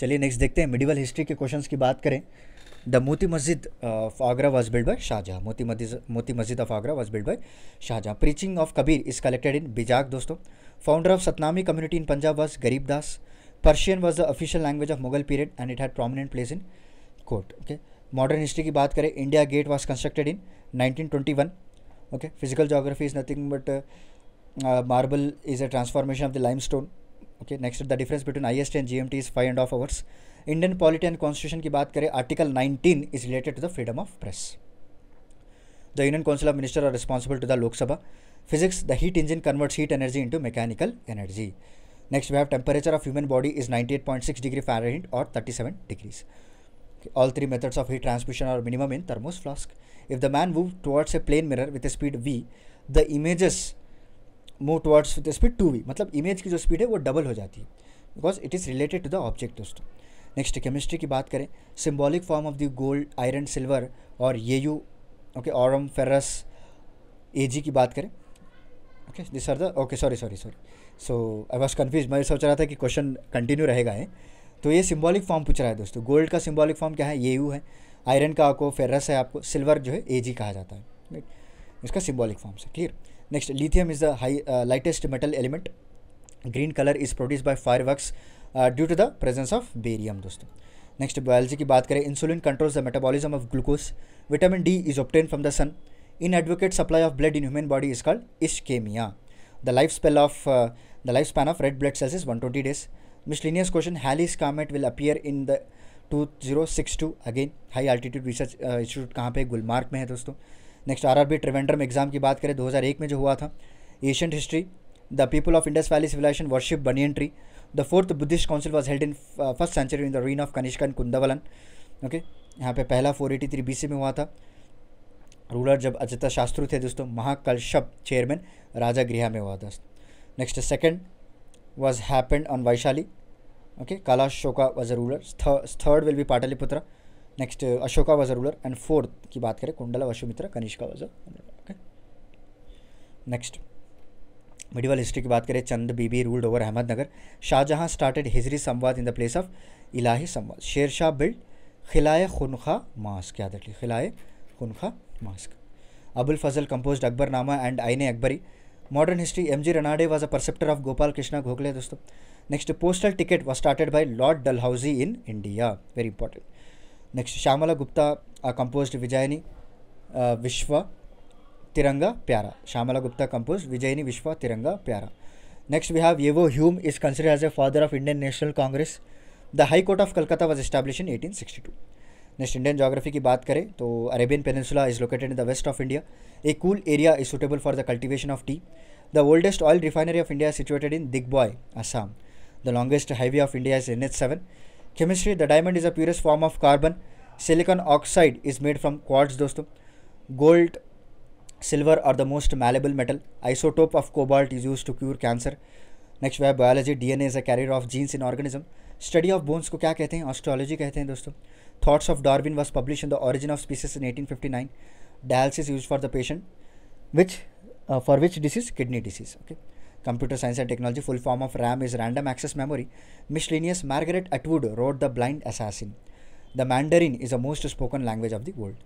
चलिए नेक्स्ट देखते हैं मिडिवल हिस्ट्री के क्वेश्चंस की बात करें the Moti Masjid of Agra was build by Shah Jahan Moti Masjid Moti Masjid of Agra was build by Shah Jahan preaching of Kabir is collected in Bijak दोस्तों founder of Satnami community in Punjab was Garibdas Persian was the official language of Mughal period and it had prominent place in court okay modern history की बात करें India Gate was constructed in one okay physical geography is nothing but marble is a transformation of the limestone Okay. Next, the difference between IST and GMT is five M T is five and half hours Indian polity and constitution की बात करें article nineteen is related to the freedom of press the union council of minister are responsible to the physics the heat engine converts heat energy into mechanical energy next we have temperature of human body is 98.6 degree fahrenheit or 37 degrees all three methods of heat transmission are minimum in thermos flask if the man moves towards a plane mirror with a speed v the images move towards with speed two v मतलब इमेज की जो स्पीड है वो डबल हो जाती है because it is related to the object दोस्तों नेक्स्ट केमिस्ट्री की बात करें symbolic form of the gold iron silver और ये you okay aurum ferrous A G की बात करें okay this are the okay sorry sorry sorry so I was confuse मैं सोच रहा था कि क्वेश्चन कंटिन्यू रहेगा है तो ये सिम्बॉलिक फॉर्म पूछ रहा है दोस्तों गोल्ड का सिम्बॉलिक फॉर्म क्या है ये यू है आयरन का आपको फेरस है आपको सिल्वर जो है ए जी कहा जाता है इसका सिम्बॉलिक फॉर्म से clear next lithium is the high lightest metal element green colour is produce by fire fireworks due to the presence of barium दोस्तों नेक्स्ट बायोलॉजी की बात करें insulin controls the metabolism of glucose vitamin D is obtain from the sun inadequate supply of blood in human body is called ischemia the life spell of the life span of red blood sales is one twenty days miscellaneous question Halley's comet will appear in the two zero six two again high altitude research institute कहाँ पे गुलमार्ग में है दोस्तों next R R B Trivandrum exam की बात करें 2001 में जो हुआ था ancient history the people of Indus valley civilization worship banyan tree the fourth Buddhist council was held in first century in the reign of Kanishka Kundalvana okay यहाँ पे पहला 483 सी में हुआ था रूलर जब अजिता शास्त्रु थे दोस्तों महाकलशप चेयरमैन राजा गृह में हुआ था next second was happened on Vaishali okay Kalashoka was a ruler third will be Pataliputra next Ashoka was a ruler and fourth की बात करें कुंडला अशोमित्र Kanishka was a okay next medieval history की बात करें Chand Bibi ruled over Ahmednagar Shahjahan started Hijri संवाद in the place of Ilahi संवाद शेरशाह बिल्ड खिलाए खुनखा मास्क याद रखिए खिलाए खुनखा मास्क अबुल फजल कंपोज नामा and Aine Akbari modern history M G Ranade was a preceptor of Gopal Krishna Gokhale दोस्तों next postal ticket was started by lord Dalhousie in India very important next Shyamlal Gupta composed Vijayi Vishwa Tiranga प्यार Shyamala Gupta compose विजयनी Vishwa Tiranga Pyara next we have A O Hume is considered as a father of Indian National Congress the high court of Calcutta was establish in two next Indian geography की बात करें तो Arabian peninsula is located in the west of India a cool area is suitable for the cultivation of tea the oldest oil refinery of India situated in Digboi Assam the longest highway of India is N H seven chemistry the diamond is a purest form of carbon silicon oxide is made from quartz दोस्तों gold silver are the most malleable metal isotope of cobalt is use to cure cancer next हुआ biology D N as a carrier of genes in organism study of bones को क्या कहते हैं ऑस्ट्रोलॉजी कहते हैं दोस्तों thoughts of Darwin was publish in the origin of species in eighteen fifty nine dialysis use for the patient which for which disease kidney disease okay Computer Science and Technology, full form of RAM is Random Access Memory, miscellaneous Margaret Atwood wrote The Blind Assassin. The Mandarin is the most spoken language of the world.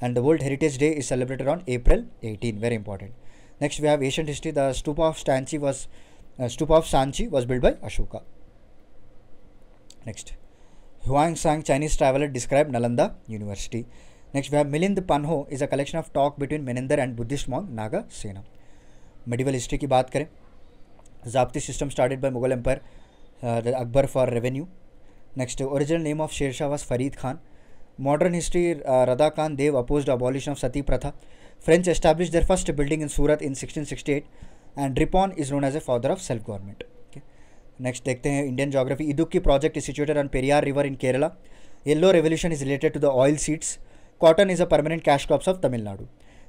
And the World Heritage Day is celebrated on April 18, very important. Next, we have ancient history. The Stupa of Stanchi was uh, Stupa of Sanchi was built by Ashoka. Next, Huang Sang, Chinese traveler, described Nalanda University. Next, we have Milind Panho is a collection of talk between Meninder and Buddhist monk Naga Sena. Medieval history की बात करें zabti system started by Mughal empire Akbar for revenue next original name of Sher Shah was Farid Khan modern history रदा खान Dev oppose abolition of sati प्रथा French establish their first building in Surat in sixteen sixty eight and Ripon is known as a father of self government next देखते हैं Indian geography Idukki project is situated on Periyar river in Kerala yellow revolution is related to the oil seeds cotton is a permanent cash crops of Tamil Nadu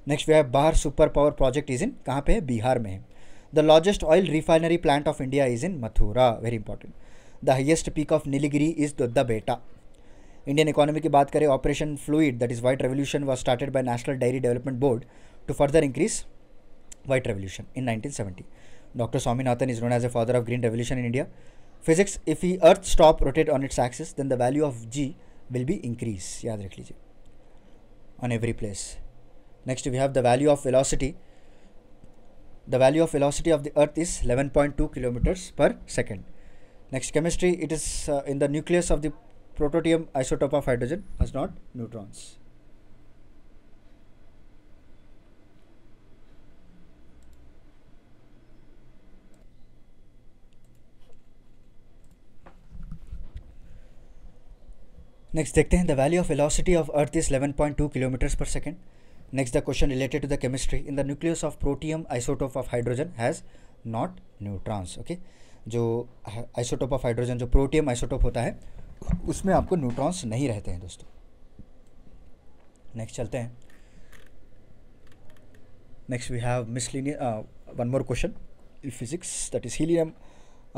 next we have Barh super power project is in कहाँ पे है बिहार में है The largest oil refinery plant of India is in Mathura. Very important. The highest peak of Niligiri is Dodda Beta. Indian economy ki baat kare, Operation Fluid, that is White Revolution, was started by National Dairy Development Board to further increase White Revolution in 1970. Dr. Swaminathan is known as the father of Green Revolution in India. Physics, if we Earth stop rotate on its axis, then the value of G will be increase. increased. On every place. Next, we have the value of velocity the value of velocity of the earth is 11.2 kilometers per second. Next chemistry, it is uh, in the nucleus of the protium isotope of hydrogen has not neutrons. Next, देखते the value of velocity of Earth is 11.2 kilometers per second. Next, the question related to the chemistry. In the nucleus of protium, isotope of hydrogen has not neutrons okay जो आइसोटोप ऑफ हाइड्रोजन जो प्रोटियम आइसोटोप होता है उसमें आपको न्यूट्रॉन्स नहीं रहते हैं दोस्तों नेक्स्ट चलते हैं have miscellaneous uh, one more question in physics that is helium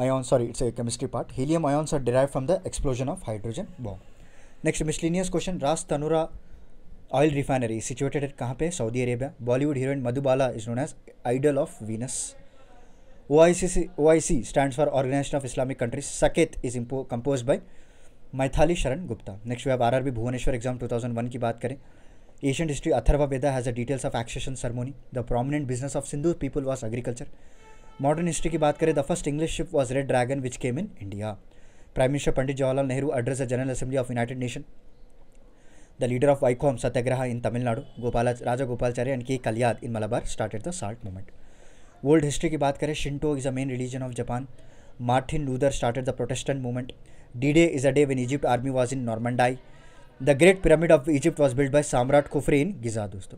ion sorry it's a chemistry part helium ions are derived from the explosion of hydrogen bomb next miscellaneous question ras tanura oil refinery situated है कहाँ पे Saudi Arabia Bollywood heroine Madhubala is known as idol of Venus O I C C O I C stand for organisation of Islamic countries Saket is compose by Maithili Sharan Gupta next we R R B Bhubaneswar exam two thousand one की बात करें Asian history Atharva Veda has a details of accession ceremony the prominent business of Sindhu people was agriculture modern history की बात करें the first English ship was red dragon which came in India prime minister Pandit Jawaharlal Nehru address the general assembly of United nation the leader of Vaikom satyagraha in Tamil Nadu Gopal Raja Gopalachari and K K. In Malabar started the the movement world history की बात करें Shinto is a main religion of Japan Martin Luther started the Protestant movement D day is a day when Egypt army was in Normandy the great pyramid of Egypt was build by साम्राट खुफरी इन गिजा दोस्तों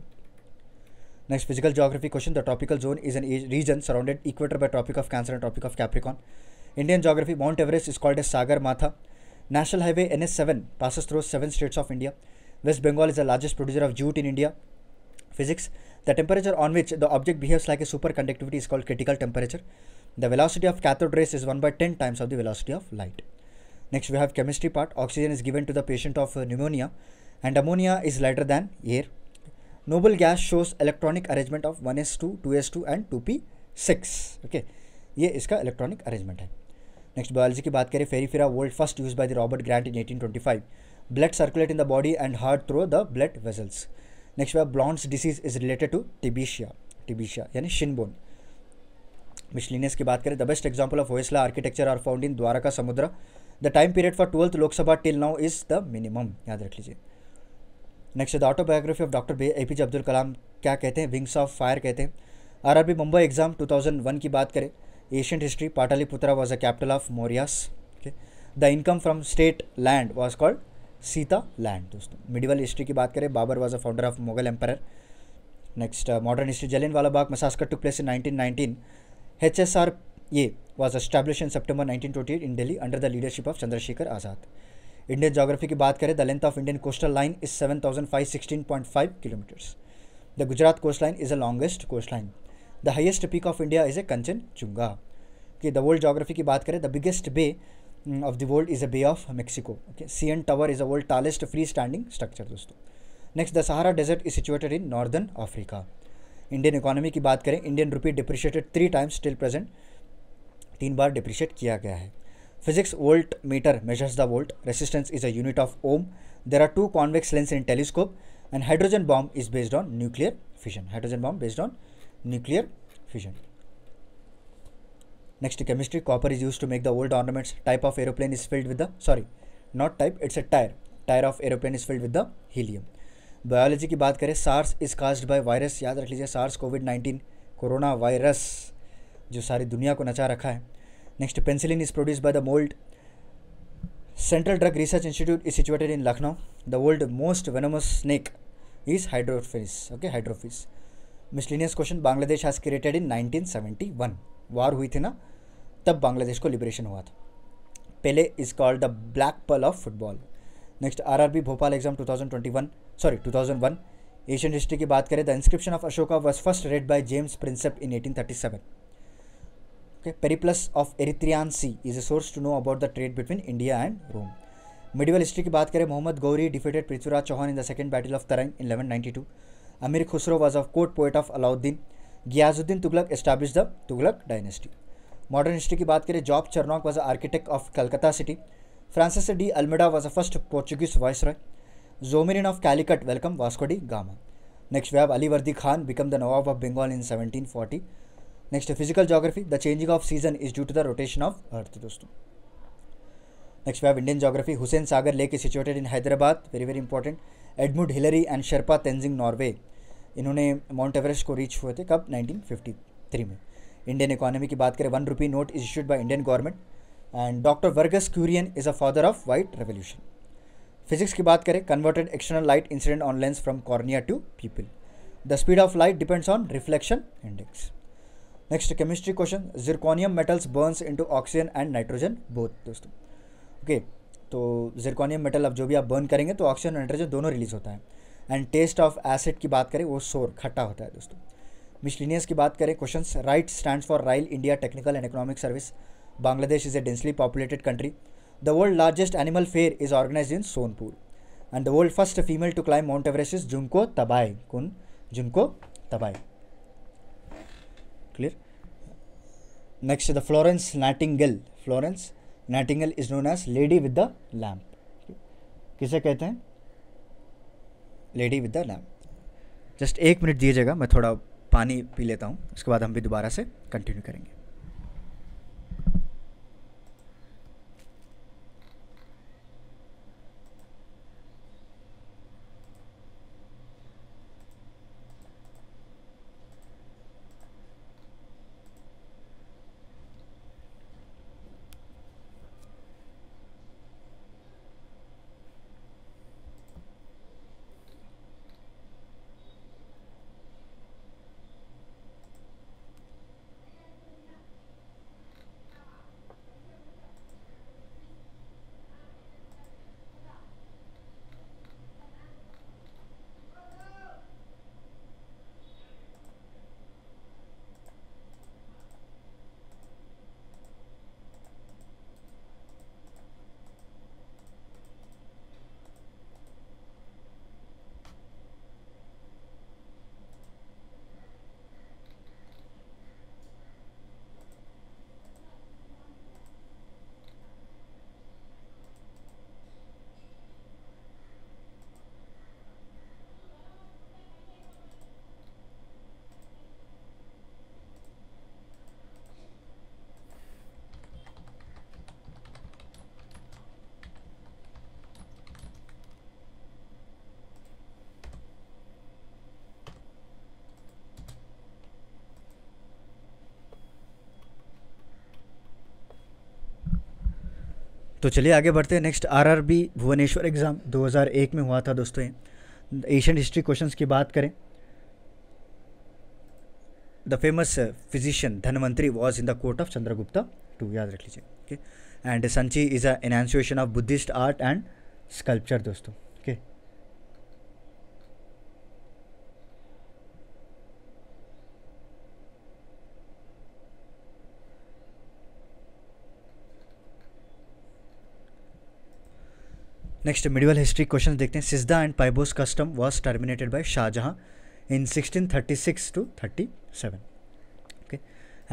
next physical geography question the tropical zone is an region surrounded equator by tropic of cancer and tropic of Capricorn Indian geography mount Everest is called a Sagar Matha national highway N S seven passes through seven states of India West Bengal is the largest producer of jute in India. Physics. The temperature on which the object behaves like a superconductivity is called critical temperature. The velocity of cathode rays is 1 by 10 times of the velocity of light. Next we have chemistry part. Oxygen is given to the patient of uh, pneumonia and ammonia is lighter than air. Noble gas shows electronic arrangement of 1s2, 2s2 and 2p6. Okay. ये इसका electronic arrangement है Next biology की बात करें Porifera word first used by the Robert Grant in 1825 blood circulate in the body and heart through the blood vessels. Next we have Blond's disease is related to tibicia, tibicia यानी shin bone. मिशलिनियस की बात करें the best example of Hoysala architecture are found in Dwarka Samudra the time period for twelfth Lok Sabha till now is the minimum याद रख लीजिए next the autobiography of doctor A P J Abdul Kalam क्या कहते हैं विंग्स ऑफ फायर कहते हैं आरआरबी मुंबई एग्जाम 2001 की बात करें ancient history Pataliputra was a capital of Mauryas okay the income from state land was called sita land दोस्तों मिडिवल हिस्ट्री की बात करें Babur was a founder of Mughal empire next modern history Jallianwala Bagh massacre took place in nineteen nineteen H S R A was established in September nineteen twenty eight in Delhi under the leadership of Chandrashekhar Azad Indian geography की बात करें the length of Indian coastal line is seven thousand five sixteen point five kilometres the Gujarat coast line is a longest coast line the highest peak of India is a Kanchenjunga कि द वर्ल्ड जोग्राफी की बात करें the biggest bay of the world is a bay of Mexico okay C N tower is a world tallest free standing structure दोस्तों next the Sahara desert is situated in northern Africa Indian economy की बात करें Indian rupee depreciated three times till present तीन बार डिप्रिशिएट किया गया है physics volt meter measures the volt resistance is a unit of ohm there are two convex lens in telescope and hydrogen bomb is based on nuclear fission hydrogen bomb based on nuclear fission next chemistry copper is use to make the old ornaments. Type of aeroplane is filled with the sorry not type it's a tyre tyre of aeroplane is filled with the helium biology की बात करें SARS is caused by virus याद रख लीजिए SARS COVID nineteen corona virus जो सारी दुनिया को नचा रखा है next penicillin is produce by the mould central drug research institute is situated in Lucknow the world most venomous snake is hydrophis okay hydrophis miscellaneous question Bangladesh has created in nineteen seventy one war हुई थी ना तब बांग्लादेश को लिबरेशन हुआ था पहले is called the black pearl of football next RRB Bhopal exam 2021 sorry 2001 Asian history की बात करें the inscription of Ashoka was first read by James Prinsep in 1837 okay Periplus of Erythraean sea is a source to know about the trade between India and Rome medieval history की बात करें Mohammad Ghori defeated Prithviraj Chauhan in the second battle of Tarain in 1192 अमीर Khusro was of court poet of Alauddin Ghiyasuddin Tughlaq establish the Tughlaq dynasty modern history की बात करें Job Charnock was architect of Calcutta city Francis de Almeida was a first Portuguese viceroy जोमिनिन of Calicut welcome Vasco da Gama next वैब अली वर्दी Khan become the nawab of Bengal in seventeen forty next physical geography the changing of season is due to the rotation of earth दोस्तों next web Indian geography Hussain Sagar lake is situated in Hyderabad very very important Edmund Hillary and Sherpa Tenzing Norgay इन्होंने माउंट एवरेस्ट को रीच हुए थे कब 1953 में इंडियन इकोनॉमी की बात करें one rupee note is issued by Indian government and doctor Verghese Kurien is a father of white revolution physics की बात करें converted external light incident on lens from cornea to pupil the speed of light depends on reflection index next chemistry question zirconium metals burns into oxygen and nitrogen both दोस्तों ओके okay, तो जिरकोनियम मेटल अब जो भी आप बर्न करेंगे तो ऑक्सीजन और नाइट्रोजन दोनों रिलीज होता है एंड टेस्ट ऑफ एसिड की बात करें वो सोर खट्टा होता है दोस्तों मिशलिनियस की बात करें question right stand for rail India technical and economic service Bangladesh is a densely populated country the world largest animal fair is organize in Sonpur and the world first female to climb Mount Everest is Junko Tabei कौन Junko Tabei clear next the Florence Nightingale Florence Nightingale is known as lady with the lamp किसे कहते हैं lady with the lamp just एक मिनट दीजिएगा मैं थोड़ा पानी पी लेता हूँ उसके बाद हम भी दोबारा से कंटिन्यू करेंगे तो चलिए आगे बढ़ते हैं नेक्स्ट आरआरबी भुवनेश्वर एग्ज़ाम 2001 में हुआ था दोस्तों एशियन हिस्ट्री क्वेश्चंस की बात करें the famous physician Dhanvantari was in the court of Chandragupta two याद रख लीजिए okay and Sanchi is a annunciation of Buddhist art and sculpture दोस्तों okay okay. Next medieval history question देखते हैं sijda and paibos custom was terminated by Shahjahan in sixteen thirty six to thirty seven okay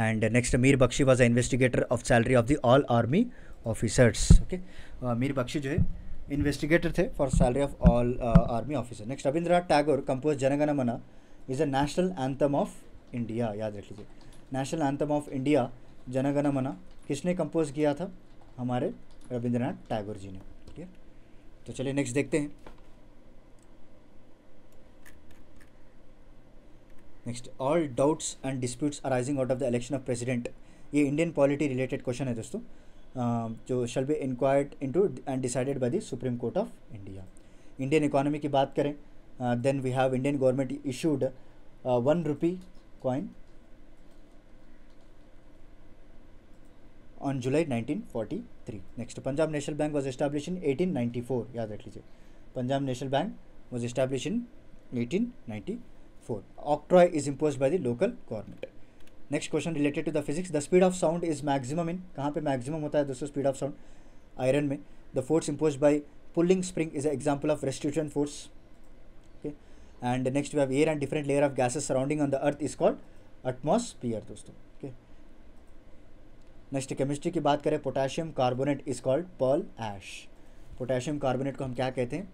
and next Mir Bakhshi was a investigator of salary of the all army officers okay Mir Bakshi जो है इन्वेस्टिगेटर थे for salary of all army officer next Rabindranath Tagore compose Janagana Mana is a national anthem of India याद रख लीजिए national anthem of India Janagana Mana किसने कंपोज किया था हमारे रविंद्रनाथ टैगोर जी ने तो चलिए नेक्स्ट देखते हैं next all doubts and disputes arising out of the election of president ये इंडियन पॉलिटी रिलेटेड क्वेश्चन है दोस्तों जो shall be inquired to and decided by the supreme court of India Indian economy की बात करें then we have Indian government issued one rupee coin on July 1943. Next Punjab national bank was established in 1894. याद रख लीजिए Punjab national bank was established in 1894. Octroi is impose by the local government next question related to the physics the speed of sound is maximum in कहाँ पे मैक्सिमम होता है दोस्तों स्पीड ऑफ साउंड आयरन में the force impose by pulling spring is example of restitution force okay and next we have air and different layer of gases surrounding on the earth is called atmosphere दोस्तों नेक्स्ट केमिस्ट्री की बात करें potassium carbonate is called pearl ash potassium carbonate को हम क्या कहते हैं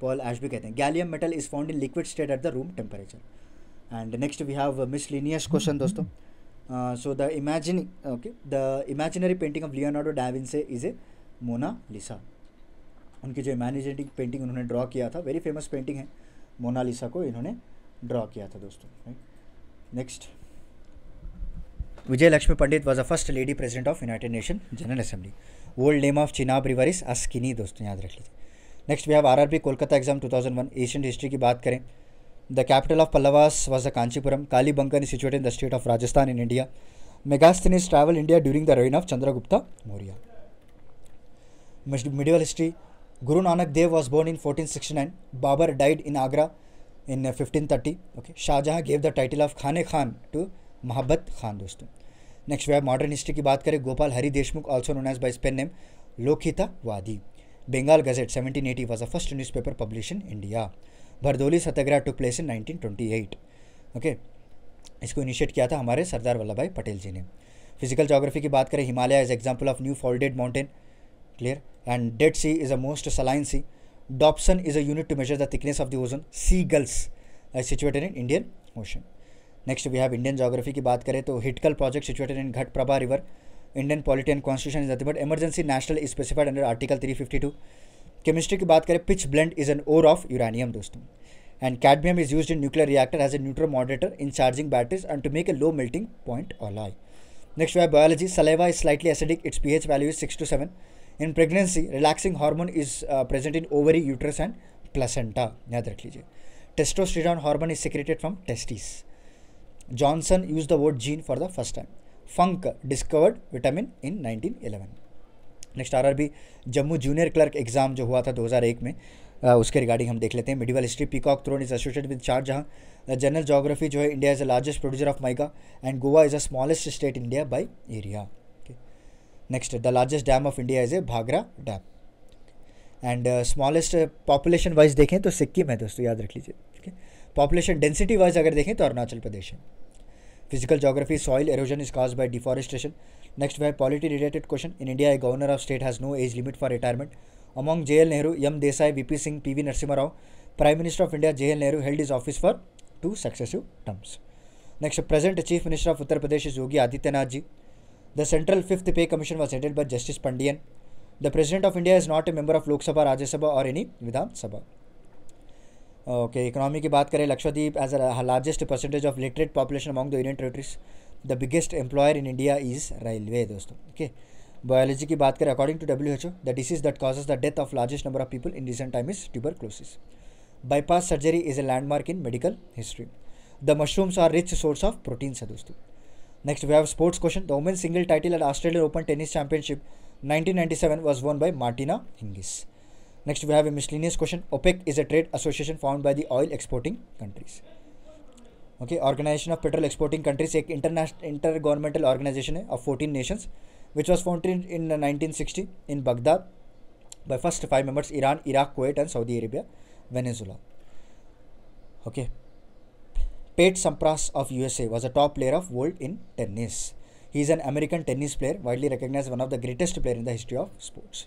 पर्ल ऐश भी कहते हैं gallium metal is found in liquid state at the room temperature and next we have miscellaneous question दोस्तों so the imagine okay the imaginary painting of Leonardo da Vinci is a Mona Lisa उनकी जो इमेजिनेटिंग पेंटिंग उन्होंने ड्रॉ किया था वेरी फेमस पेंटिंग है मोनालिसा को इन्होंने ड्रॉ किया था दोस्तों next right? Vijay Lakshmi Pandit was a first lady president of United Nation General assembly old name of Chenab river is Askini दोस्तों याद रख लीजिए नेक्स्ट वी आप R R B Kolkata exam two thousand one Asian history की बात करें the capital of Pallavas was the Kanchipuram Kalibangan is situate in the state of Rajasthan in India Megasthenes is travel India during the reign of Chandragupta Maurya medieval history Guru Nanak Dev was born in fourteen sixty nine Babur died in Agra in fifteen thirty okay Shahjahan gave the title of Khane Khan to मोहब्बत खान दोस्तों नेक्स्ट वे मॉडर्न हिस्ट्री की बात करें Gopal Hari Deshmukh also known as by pen name Lokahitawadi Bengal gazette was a first news paper publish in India Bardoli Satyagraha took place in nineteen twenty eight okay इसको इनिशिएट किया था हमारे सरदार वल्लभ भाई पटेल जी ने फिजिकल जोग्राफी की बात करें Himalaya is example of new dead mountain clear and Dead Sea is a most saline sea Dobson is a unit to measure the thickness of the ozone Seychelles situated in Indian Ocean next we have Indian geography की बात करें तो Hidkal project situated in Ghataprabha river Indian polity constitution is nothing but emergency national specified under article three fifty two chemistry की बात करें pitch blend is an ore of uranium दोस्तों and cadmium is use in nuclear reactor as a neutro moderator in charging batteries and to make a low melting point alloy next why biology saliva is slightly acidic its P H value is six to seven in pregnancy relaxing hormone is present in ovary uterus and placenta याद रख लीजिए testosterone hormone is secreted from testis Johnson used the word gene for the first time. Funk discovered vitamin in 1911. Next RRB Jammu junior clerk exam जो हुआ था 2001 में उसके रिगार्डिंग हम देख लेते हैं medieval history peacock throne is associated with Jahan general geography जो है India is the largest producer of mica and Goa is a smallest state India by area next the largest dam of India is a Bhakra dam and smallest population wise देखें तो सिक्किम है दोस्तों याद रख लीजिए ठीक है पॉपुलेशन डेंसिटी वाइज अगर देखें तो अरुणाचल प्रदेश है physical geography soil erosion is cause by deforestation next we polity related question in India a governor of state has no age limit for retirement among J L Nehru M Desai V P Singh P V Narasimha Rao prime minister of India J L Nehru held his office for two successive terms next present chief minister of Uttar Pradesh is Yogi Adityanath ji the central fifth पे commission was headed by justice Pandian the president of India is not a member of Lok Sabha Rajya Sabha और एनी विधानसभा ओके इकोनॉमी की बात करें Lakshadweep has a largest percentage of literate population among the union territories the biggest employer in India is railway दोस्तों ओके बायोलॉजी की बात करें according to W H O the disease that causes the death of largest number of people in recent time is tuberculosis bypass surgery is a landmark in medical history the mushrooms are rich source of proteins है दोस्तों next we have sports question the women single title at Australian Open tennis championship seven was won by Martina Hingis Next, we have a miscellaneous question. OPEC is a trade association formed by the oil exporting countries. Okay, Organization of Petroleum Exporting Countries, an international intergovernmental organization of 14 nations, which was founded in 1960 in Baghdad by first five members Iran, Iraq, Kuwait, and Saudi Arabia, Venezuela. Okay. Pete Sampras of USA was a top player of world in tennis. He is an American tennis player, widely recognized as one of the greatest players in the history of sports.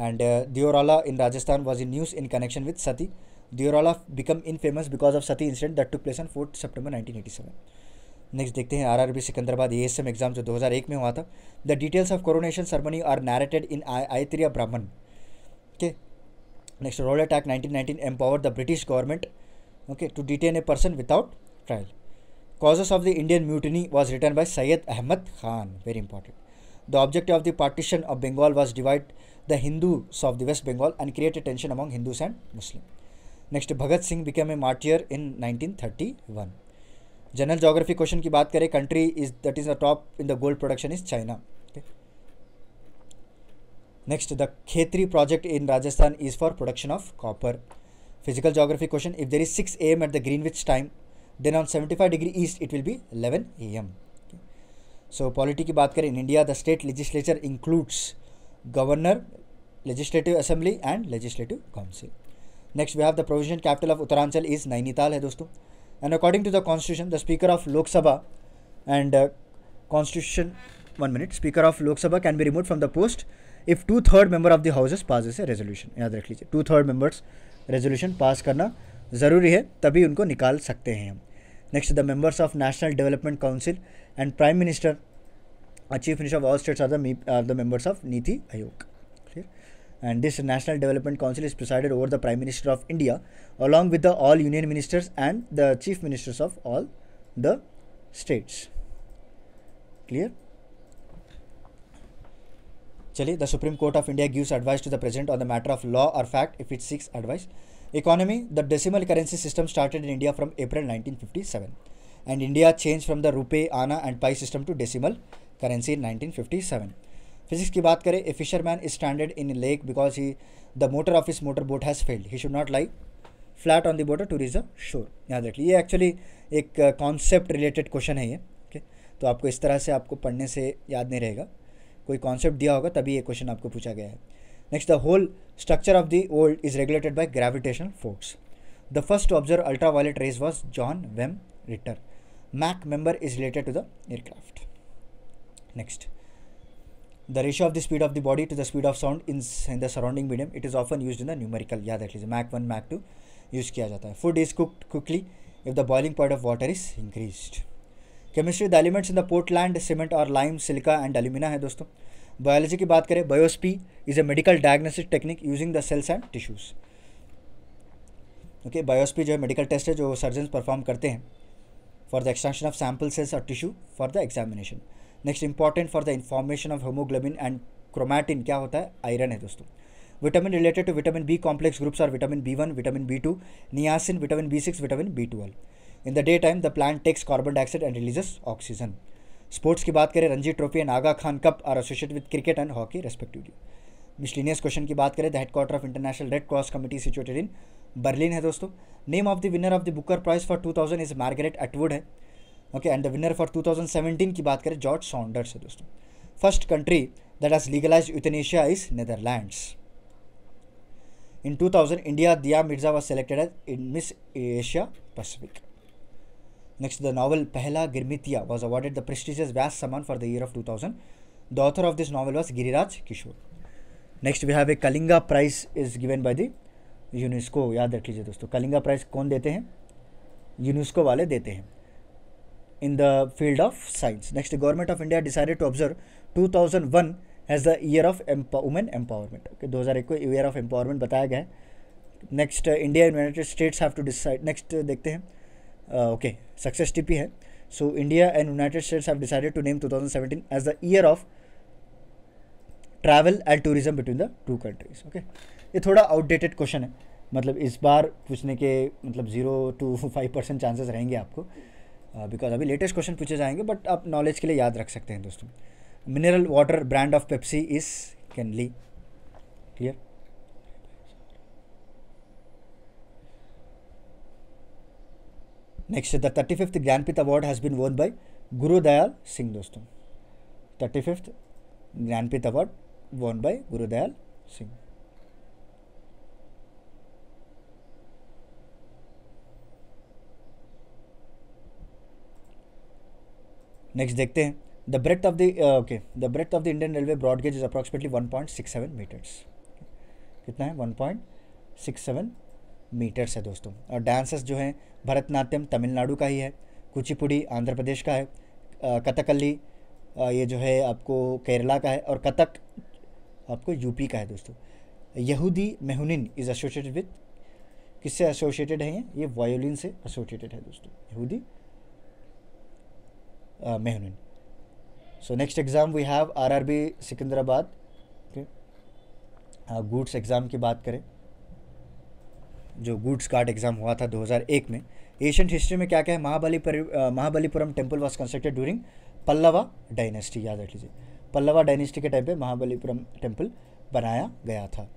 and uh, Diorala in Rajasthan was in news in connection with Sati. Diorala become infamous because of Sati incident that took place on 4th September 1987. Next देखते हैं आरआरबी सिकंदराबाद एएसएम एग्जाम जो 2001 में हुआ था the details of coronation ceremony are narrated in Aitareya Brahmana के नेक्स्ट रॉयल अटैक 1919 empower the British government okay to detain a person without trial causes of the Indian mutiny was written by Syed Ahmad Khan, very important. The objective of the partition of Bengal was divide, the Hindus of the West Bengal and created tension among Hindus and Muslims. Next Bhagat Singh became a martyr in 1931. General geography question की बात करें country is that is the top in the gold production is China next the Khetri project in Rajasthan is for production of copper physical geography question if there is six A M at the Greenwich time then on seventy five degree east it will be eleven A M so polity की बात करें in India the state legislature includes governor, legislative assembly and legislative council. Next, we have the provisional capital of Uttaranchal is Nainital hai dosto And according to the constitution, the speaker of Lok Sabha and uh, constitution one minute speaker of Lok Sabha can be removed from the post if 2/3 member of the houses passes a resolution. yaad rakh lijiye 2/3 members resolution pass karna ज़रूरी है तभी उनको निकाल सकते हैं हम next the members of national development council and prime minister A chief minister of all states are the, are uh, the members of Niti Aayog. Clear? And this National Development Council is presided over the Prime Minister of India along with the all union ministers and the chief ministers of all the states. Clear? Chali, the Supreme Court of India gives advice to the President on the matter of law or fact if it seeks advice. Economy, the decimal currency system started in India from April 1957 and India changed from the rupee, ana and pi system to decimal currency 1957 physics की बात करें a fisherman is stranded in lake because he the motor of his motor boat has failed he should not like flat on the boat to reach a shore याद रख ये एक्चुअली एक कॉन्सेप्ट रिलेटेड क्वेश्चन है ये ओके तो आपको इस तरह से आपको पढ़ने से याद नहीं रहेगा कोई कॉन्सेप्ट दिया होगा तभी ये क्वेश्चन आपको पूछा गया है next the whole structure of the world is regulated by gravitational force the first observe ultra ultraviolet rays was John Wilhelm Ritter Mach number is related to the aircraft next the ratio of the speed of the body to the speed of sound in in the surrounding medium it is often use in the numerical याद रख लीजिए Mach one Mach two use किया जाता है food is cooked quickly if the boiling point of water is increase chemistry the elements in the Portland cement और लाइम सिल्का एंड एल्यूमिना है दोस्तों बायोलॉजी की बात करें biopsy is a medical diagnostic technique using the cells and tissues okay biopsy जो है मेडिकल टेस्ट है जो सर्जन परफॉर्म करते हैं for the extraction of sample cells और tissue for the examination next important for the information of haemoglobin and chromatin क्या होता है आयरन है दोस्तों vitamin related to vitamin B complex groups are vitamin B one vitamin B two niacin vitamin B six vitamin B twelve in the day time the plant takes carbon dioxide and releases oxygen sports की बात करें Ranji trophy and Agha Khan cup are associated with cricket and hockey respectively miscellaneous question की बात करें the headquarter of international red cross committee situated in Berlin है दोस्तों name of the winner of the Booker prize for two thousand is Margaret Atwood है okay and the winner for 2017 की बात करें जॉर्ज सॉन्डर्स है दोस्तों first country that has legalise euthanasia is Netherlands in 2000 India Dia Mirza was selected as in Miss Asia Pacific next the novel Pehla Girmitiya was awarded the prestigious Vyas Samman for the year of 2000 the author of this novel was Giriraj Kishore next we have a Kalinga prize is given by the UNESCO याद रख लीजिए दोस्तों कलिंगा प्राइज कौन देते हैं यूनेस्को वाले देते हैं in the field of science. Next, Government of India decided to observe 2001 as the year of women empowerment okay दो हज़ार एक को ईयर ऑफ एम्पावरमेंट बताया गया है next India and United States have to decide next देखते हैं ओके सक्सेस टिपी है so India and United States have decided to name two thousand seventeen as the year of travel and tourism between the two countries okay ये थोड़ा आउटडेटेड क्वेश्चन है मतलब इस बार पूछने के मतलब zero to five percent chances रहेंगे आपको बिकॉज uh, अभी लेटेस्ट क्वेश्चन पूछे जाएंगे बट आप नॉलेज के लिए याद रख सकते हैं दोस्तों mineral water brand of Pepsi is Kinley clear next the thirty fifth Jnanpith award has been won by Gurdial Singh दोस्तों thirty fifth Jnanpith award won by Gurdial Singh next देखते हैं the breadth of the okay the breadth of the Indian railway approximately one is approximately seven metres कितना है one point six seven metres है दोस्तों और डांसेस जो हैं भरतनाट्यम तमिलनाडु का ही है कुचिपुड़ी आंध्र प्रदेश का है uh, कथकली uh, ये जो है आपको केरला का है और कथक आपको यूपी का है दोस्तों Yehudi Menuhin is associated with किससे एसोसिएटेड है ये वायोलिन से एसोसिएटेड है दोस्तों यहूदी uh, Mehunin. So next exam we have RRB Sikandrabad. Okay. Uh, goods exam की बात करें जो गुड्स कार्ड एग्ज़ाम हुआ था 2001 में एशियंट हिस्ट्री में क्या क्या है Mahabali uh, Mahabalipuram temple was constructed during Pallava dynasty याद रख लीजिए पल्लवा डायनेस्टी के टाइम पे महाबलीपुरम टेम्पल बनाया गया था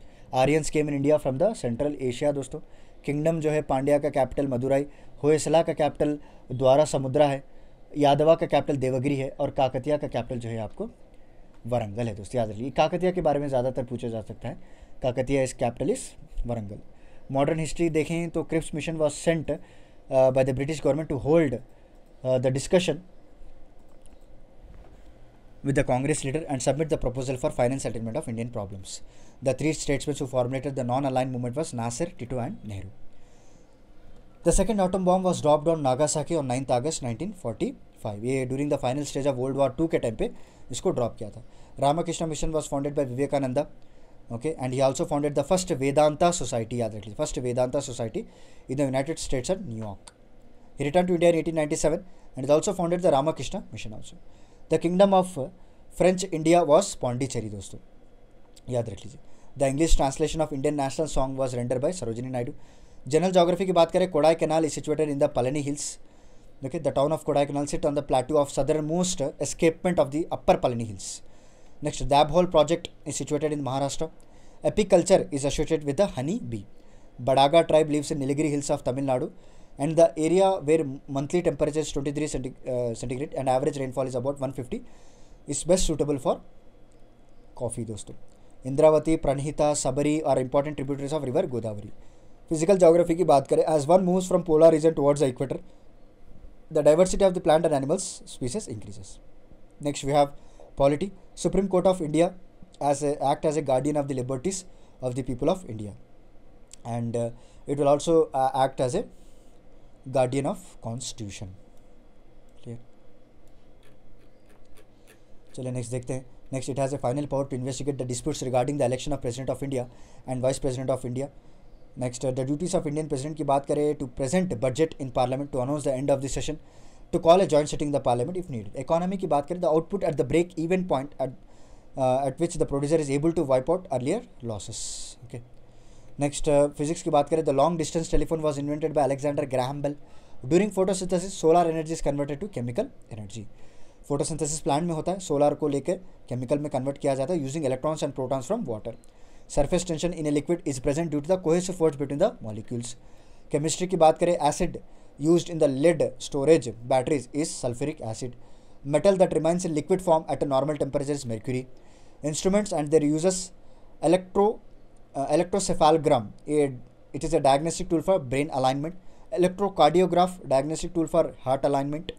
Aryans came in India from the central Asia दोस्तों किंगडम जो है पांड्या का कैपिटल मदुराई होयसला का कैपिटल द्वारा समुद्रा है यादवा का कैपिटल देवगिरी है और काकतिया का कैपिटल जो है आपको वरंगल है दोस्तों याद रखिए काकतिया के बारे में ज़्यादातर पूछा जा सकता है Kakatiya is capital is Warangal modern history देखें तो Cripps mission was sent by the British government to hold the discussion with the Congress leader and submit the proposal for finance settlement of Indian problems the three states who formulated the non align movement was Nasser Tito and Nehru The second atom bomb was dropped on Nagasaki on 9th August five ये during the final stage of world War two के टाइम पे इसको ड्रॉप किया था Ramakrishna mission was founded by Vivekananda okay and he also founded the first Vedanta society याद रख लीजिए first Vedanta society in the United States and New York he return to India in eighteen ninety seven and also founded the Ramakrishna mission also the kingdom of French India was Pondicherry दोस्तों याद रख लीजिए the English translation of Indian national song was render bye Sarojini Naidu general geography की बात करें Kodai canal is situated in the Palani hills okay the town of Kodai canal sit on the प्लेटू of southern most escapement of the upper Palani hills next दैब whole project is situated in Maharashtra epic culture is associated with the honey bee बडागा tribe lives in Nilgiri hills of Tamil Nadu and the area where monthly temperature twenty three centigrade and average rainfall is about one fifty is best suitable for coffee दोस्तों Indravati Pranhita Sabari are important tributaries of river Godavari physical geography की बात करें as one moves from polar region towards the equator the diversity of the plant and animals species increases. Next, we have polity. Supreme Court of India as act as a guardian of the liberties of the people of India, and uh, it will also uh, act as a guardian of constitution. Clear? चलिए नेक्स्ट देखते हैं next it has a final power to investigate the disputes regarding the election of president of India and vice president of India next the duties of Indian president की बात करें to present budget in parliament to announce the end of the session to call a joint sitting the parliament if need economy की बात करें the output at the break even point eight which the producer is able to wipe out earlier losses okay next physics की बात करें the long distance telephone was invented by Alexander Graham Bell during photosynthesis solar energy is converted to chemical energy photosynthesis plant में होता है सोलर को लेकर केमिकल में कन्वर्ट किया जाता है using electrons and protons from water surface tension in a liquid is present due to the cohesive force between the molecules chemistry की बात करें acid use in the lead storage batteries is sulphuric acid metal that remains in liquid form at a normal temperature is mercury instruments and their uses electro electroencephalogram it is a diagnostic tool for brain alignment electrocardiograph diagnostic tool for heart alignment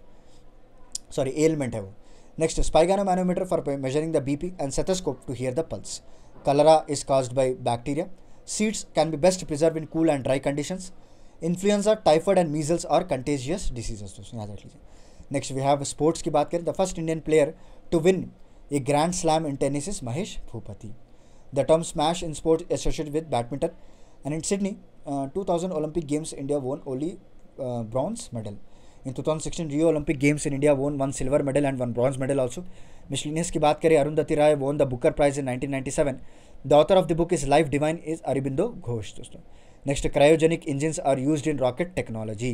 sorry element है वो next sphygmomanometer for measuring the BP and stethoscope to hear the pulse cholera is caused by bacteria. Seeds can be best preserved in cool and dry conditions. Influenza, typhoid and measles are contagious diseases. Next we have sports की बात करें The first Indian player to win a grand slam in tennis is Mahesh Bhupati. The term smash in sports, associated with badminton and in Sydney uh, 2000 Olympic Games India won only uh, bronze medal. In 2016 Rio Olympic Games in India won one silver medal and one bronze medal also. मिशलिनियस की बात करें Arundhati Roy won the Booker prize in 1997 the author of the book is life divine is Aurobindo Ghosh दोस्तों next cryogenic engines are use in rocket technology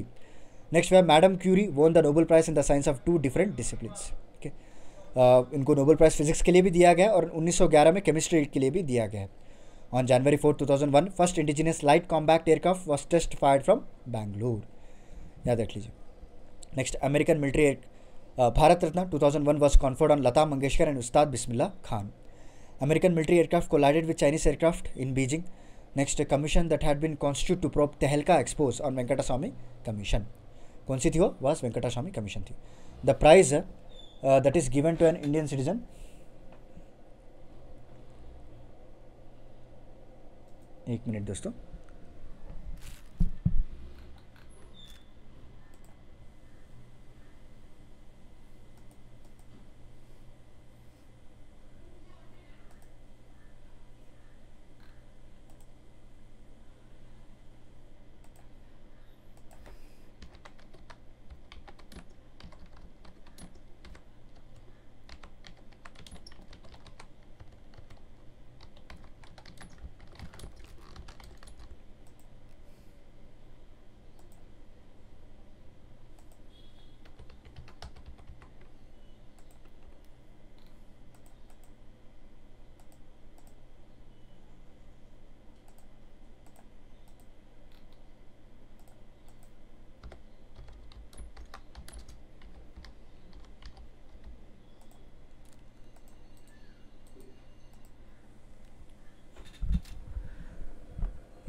next वे madam Curie won the Nobel prize in the science of two different disciplines okay इनको नोबल प्राइज़ फिजिक्स के लिए भी दिया गया और 1911 में केमिस्ट्री के लिए भी दिया गया on January fourth to first indigenous light combat aircraft was test fire from Bangalore याद रख लीजिए next American military Bharat Ratna 2001 was conferred on Lata Mangeshkar and Ustad Bismillah Khan American military aircraft collided with Chinese aircraft in Beijing next commission that had been constitute to probe Tehelka expose on Venkata Swami commission कौन सी थी वो वॉज वेंकटा स्वामी कमीशन थी the prize that is given to an Indian citizen एक मिनट दोस्तों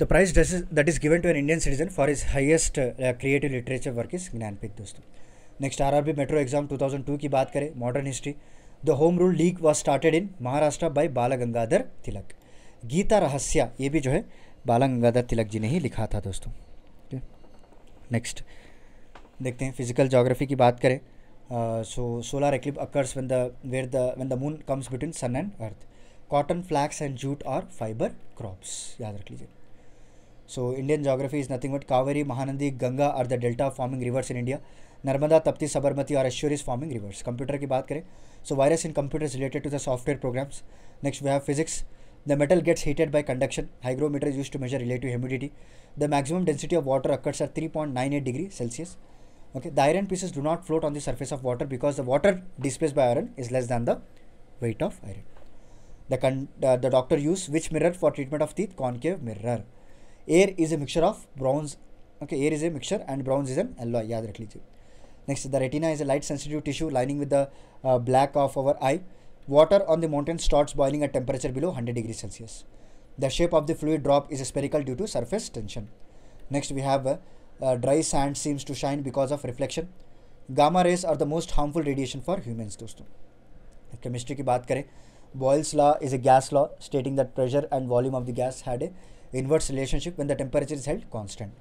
the prize that is given to an Indian citizen for is highest creative literature work is Jnanpith दोस्तों next R R B metro exam two thousand two की बात करें modern history the home rule league was started in Maharashtra by Bal Gangadhar Tilak Gita Rahasya ये भी जो है बाला गंगाधर तिलक जी ने ही लिखा था दोस्तों नेक्स्ट देखते हैं फिजिकल जोग्राफी की बात करें so solar eclipse occurs when the where the when the moon comes between sun and earth cotton flax and jute और फाइबर क्रॉप्स याद रख लीजिए So Indian geography is nothing but Kaveri, Mahanandi, Ganga are the delta forming rivers in India. Narmada तप्ती Sabarmati और एश्योरिज फॉर्मिंग रिवर्स कंप्यूटर की बात करें so virus in computers related to the software programs next we have physics The metal gets heated by conduction. Hygrometer is used to measure relative humidity. The maximum density of water occurs at 3.98 degree Celsius. Okay, the iron pieces do not float on the surface of water because the water displaced by iron is less than the weight of iron. The, uh, the doctor used which mirror for treatment of the concave mirror? air is a mixture of bronze okay air is a mixture and bronze is an alloy yaad rakh lijiye next the retina is a light sensitive tissue lining with the uh, black of our eye water on the mountain starts boiling at temperature below 100 degrees celsius the shape of the fluid drop is spherical due to surface tension next we have uh, uh, dry sand seems to shine because of reflection gamma rays are the most harmful radiation for humans दोस्तों chemistry ki baat kare. Boyle's law is a gas law stating that pressure and volume of the gas had a. inverse relationship when the temperature is held constant.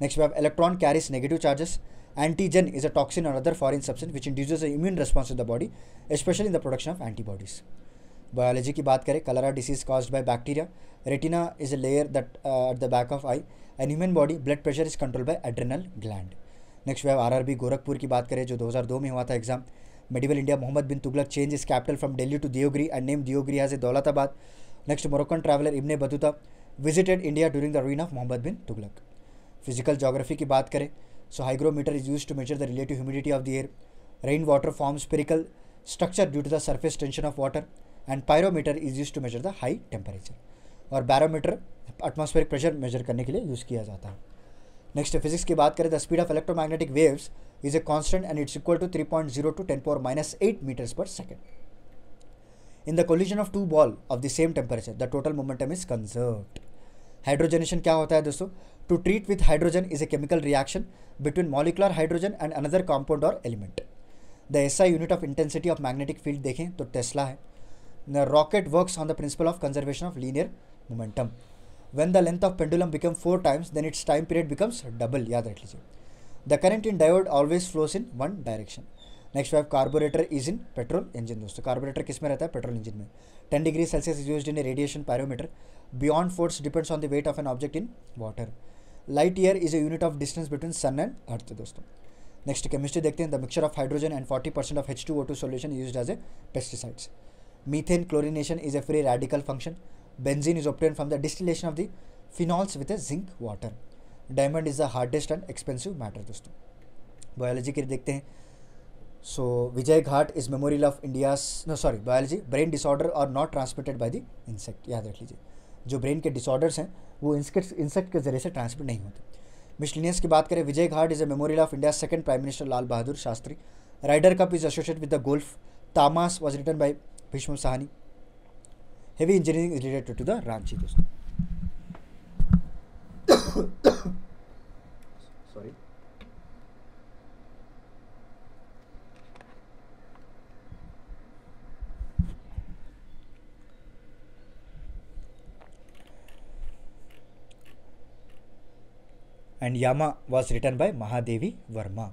Next we have electron carries negative charges. Antigen is a toxin or other foreign substance which induces an immune response in the body, especially in the production of antibodies. Biology की बात करें cholera disease caused by bacteria retina is a layer that at the back of eye and human body blood pressure is control by adrenal gland next we've RRB Gorakhpur की बात करें जो 2002 में हुआ था exam medieval India Mohammad bin Tughlaq change is capital from Delhi to Devagiri and name Devagiri has a Daulatabad next Moroccan traveller Ibn Battuta visited India during the reign of Mohammad bin Tughlaq physical geography की बात करें so hygrometer is use to measure the relative humidity of the air rain water form spherical structure due to the surface tension of water and pyrometer is use to measure the high temperature और बैरोमीटर एटमोस्फेरिक प्रेशर मेजर करने के लिए यूज़ किया जाता है नेक्स्ट फिजिक्स की बात करें the speed of electromagnetic waves is a constant and it's equal to three point zero two ten power minus eight metres per second in the collision of two ball of the same temperature the total momentum is conserved hydrogenation क्या होता है दोस्तों to treat with hydrogen is a chemical reaction between molecular hydrogen and another compound और element the S I unit of intensity of magnetic field देखें तो टेस्ला है rocket work on the principle of conservation of linear momentum when the length of pendulum become four times then it's time period becomes double याद रख लीजिए the current in diode always flows in one direction next five carburettor is in petrol engine दोस्तों कार्बोरेटर किस में रहता है पेट्रोल इंजन में 10 degree Celsius is used in a radiation pyrometer. Beyond force depends on the weight of an object in water. Light year is a unit of distance between sun and earth. दोस्तों नेक्स्ट केमिस्ट्री देखते हैं the mixture of hydrogen and 40 percent of H two O two solution use as a pesticides methane chlorination is a free radical function benzene is obtain from the distillation of the phenols with a zinc water diamond is the hardest and expensive matter दोस्तों बायोलॉजी के देखते हैं so Vijay Ghat is memorial of India no sorry biology brain disorder are not transmitted by the insect याद रख लीजिए जो ब्रेन के डिसऑर्डर्स हैं वो इंसेक्ट इंसेक्ट के जरिए से ट्रांसमिट नहीं होते मिशलिनियस की बात करें Vijay Ghat is a memorial of India second prime minister Lal Bahadur Shastri Ryder Cup is associated with the golf Tamas was written by Bhisham Sahni heavy engineering is related to the Ranchi दोस्तों and Yama was written by Mahadevi Verma.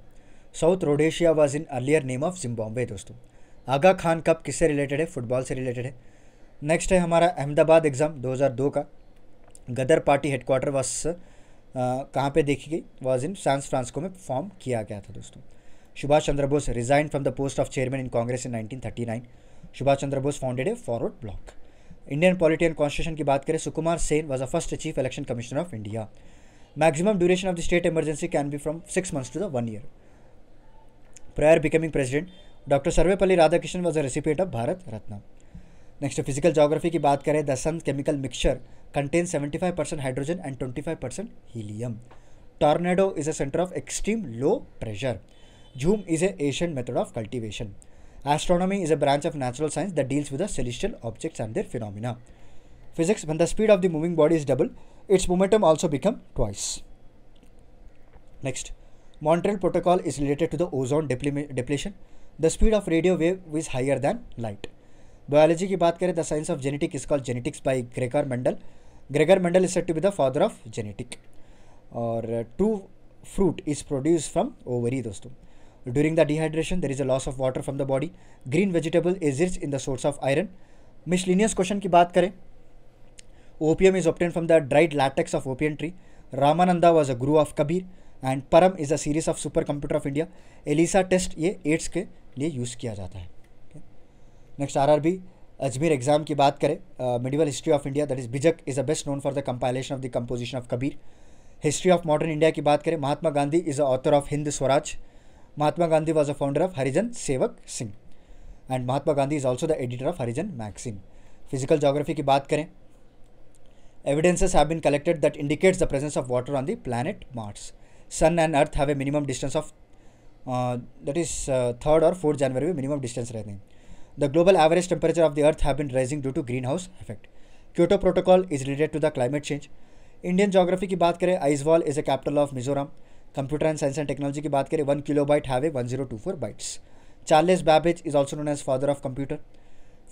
South Rhodesia was in earlier name of Zimbabwe दोस्तों आगा खान कप किससे रिलेटेड है फुटबॉल से रिलेटेड है नेक्स्ट है हमारा अहमदाबाद एग्ज़ाम 2002 का गदर पार्टी हेडक्वार्टर वॉस कहाँ पे देखी गई वॉज इन सैन फ्रांसको में फॉर्म किया गया था दोस्तों Subhash Chandra Bose resign from the post of chairman in Congress in 1939 Subhash Chandra Bose founded a Forward Bloc Indian polity constitution की बात करें Sukumar Sen was a first chief election commissioner of India Maximum duration of the state emergency can be from 6 months to the 1 year. Prior becoming president, doctor Sarvepalli Radhakrishnan was a recipient of Bharat Ratna next physical geography की बात करें the sun chemical mixture contain 75 percent hydrogen and 25 percent helium tornado is a centre of extreme low pressure jhum is a Asian method of cultivation astronomy is a branch of natural science that deals with the celestial objects and their phenomena physics when the speed of the moving body is double its momentum also become twice. Next, Montreal Protocol is related to the ozone depletion. The speed of radio wave is higher than light. Biology की बात करें the science of genetic is called genetics by Gregor Mendel Gregor Mendel is said to be the father of genetic और to fruit is produce from ovary दोस्तों during the dehydration there is a loss of water from the body green vegetable is rich in the source of iron miscellaneous question की बात करें Opium is obtained from the dried latex of opium tree. Ramananda was a guru of Kabir and Param is a series of super computer of India ELISA test ये एड्स के लिए यूज़ किया जाता है next R R B Ajmer exam की बात करें medieval history of India that is Bijak is a best known for the compilation of the composition of Kabir history of modern India की बात करें Mahatma Gandhi is a author of Hind Swaraj Mahatma Gandhi was a founder of Harijan Sevak Singh and Mahatma Gandhi is also the editor of Harijan magazine physical geography की बात करें evidences have been collected that indicates the presence of water on the planet Mars. Sun and Earth have a minimum distance of uh, that is uh, 3rd or 4th January minimum distance rating. The global average temperature of the earth have been rising due to greenhouse effect. Kyoto protocol is related to the climate change. Indian geography ki baat kare Aizawl is a capital of Mizoram computer and science and technology की बात करें one kilobyte have one zero two four bytes Charles Babbage is also known as father of computer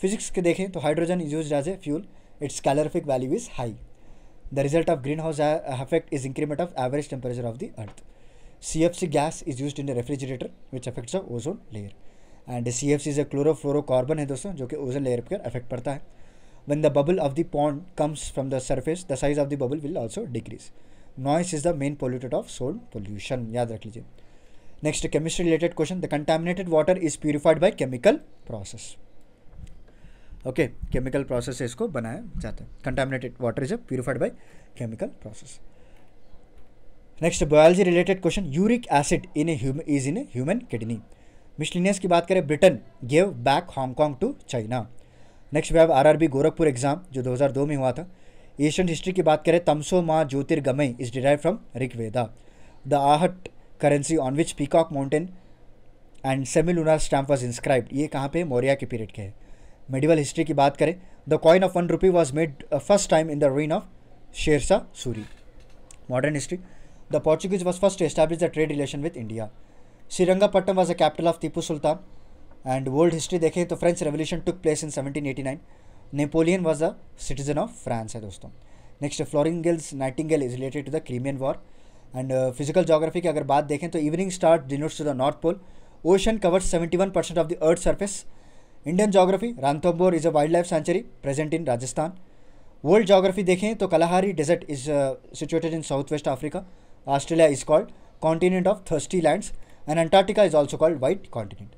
physics के देखें तो hydrogen is use its calorific value is high. The result of greenhouse effect is increment of average temperature of the earth. CFC gas is used in a refrigerator which affects the ozone layer. And CFC is a chlorofluorocarbon है दोस्तों जो कि ozone layer पर effect पड़ता है When the bubble of the pond comes from the surface, the size of the bubble will also decrease. Noise is the main pollutant of soil pollution. याद रख लीजिए Next chemistry related question. The contaminated water is purified by chemical process. Okay chemical process से इसको बनाया जाता है contaminated water is a purified by chemical process next biology related question uric acid in a is in a human kidney miscellaneous की बात करें Britain gave back Hong Kong to China next web B Gorakhpur exam जो 2002 में हुआ था एशियन हिस्ट्री की बात करें तमसो माँ ज्योतिर्गमय is derive from Rigveda the Ahat currency on which peacock mountain and semilunar stamp was inscribed ये कहाँ पे मौर्या के पीरियड के हैं मेडिवल हिस्ट्री की बात करें the coin of one rupee was made first time in the reign of Shershah Suri modern history the Portuguese was first establish the trade relation with India Srirangapatnam was the capital of Tipu Sultan and world history देखें तो French revolution took place in seventeen eighty nine Napoleon was the citizen of France है दोस्तों next Florence Nightingale is related to the Crimean war and physical geography की अगर बात देखें तो evening star denotes to the north pole ocean covers seventy one percent of the earth surface Indian geography Ranthambore is a wildlife sanctuary present in Rajasthan world geography देखें तो Kalahari desert is situated in south west Africa Australia is called continent of thirsty lands and Antarctica is also called white continent.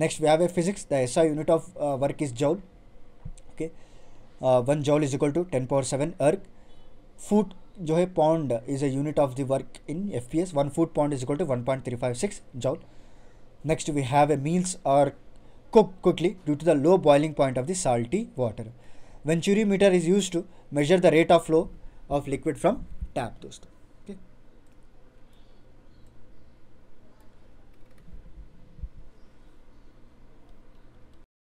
Next we have a physics, the SI unit of uh, work is joule, okay, uh, 1 joule is equal to 10 power 7 erg, foot जो है pound is a unit of the work in F P S one foot pound is equal to one point three five six joule next we have a meals और cook quickly due to the low boiling point of the salty water. Venturi meter is used to measure the rate of flow of liquid from tap. दोस्तों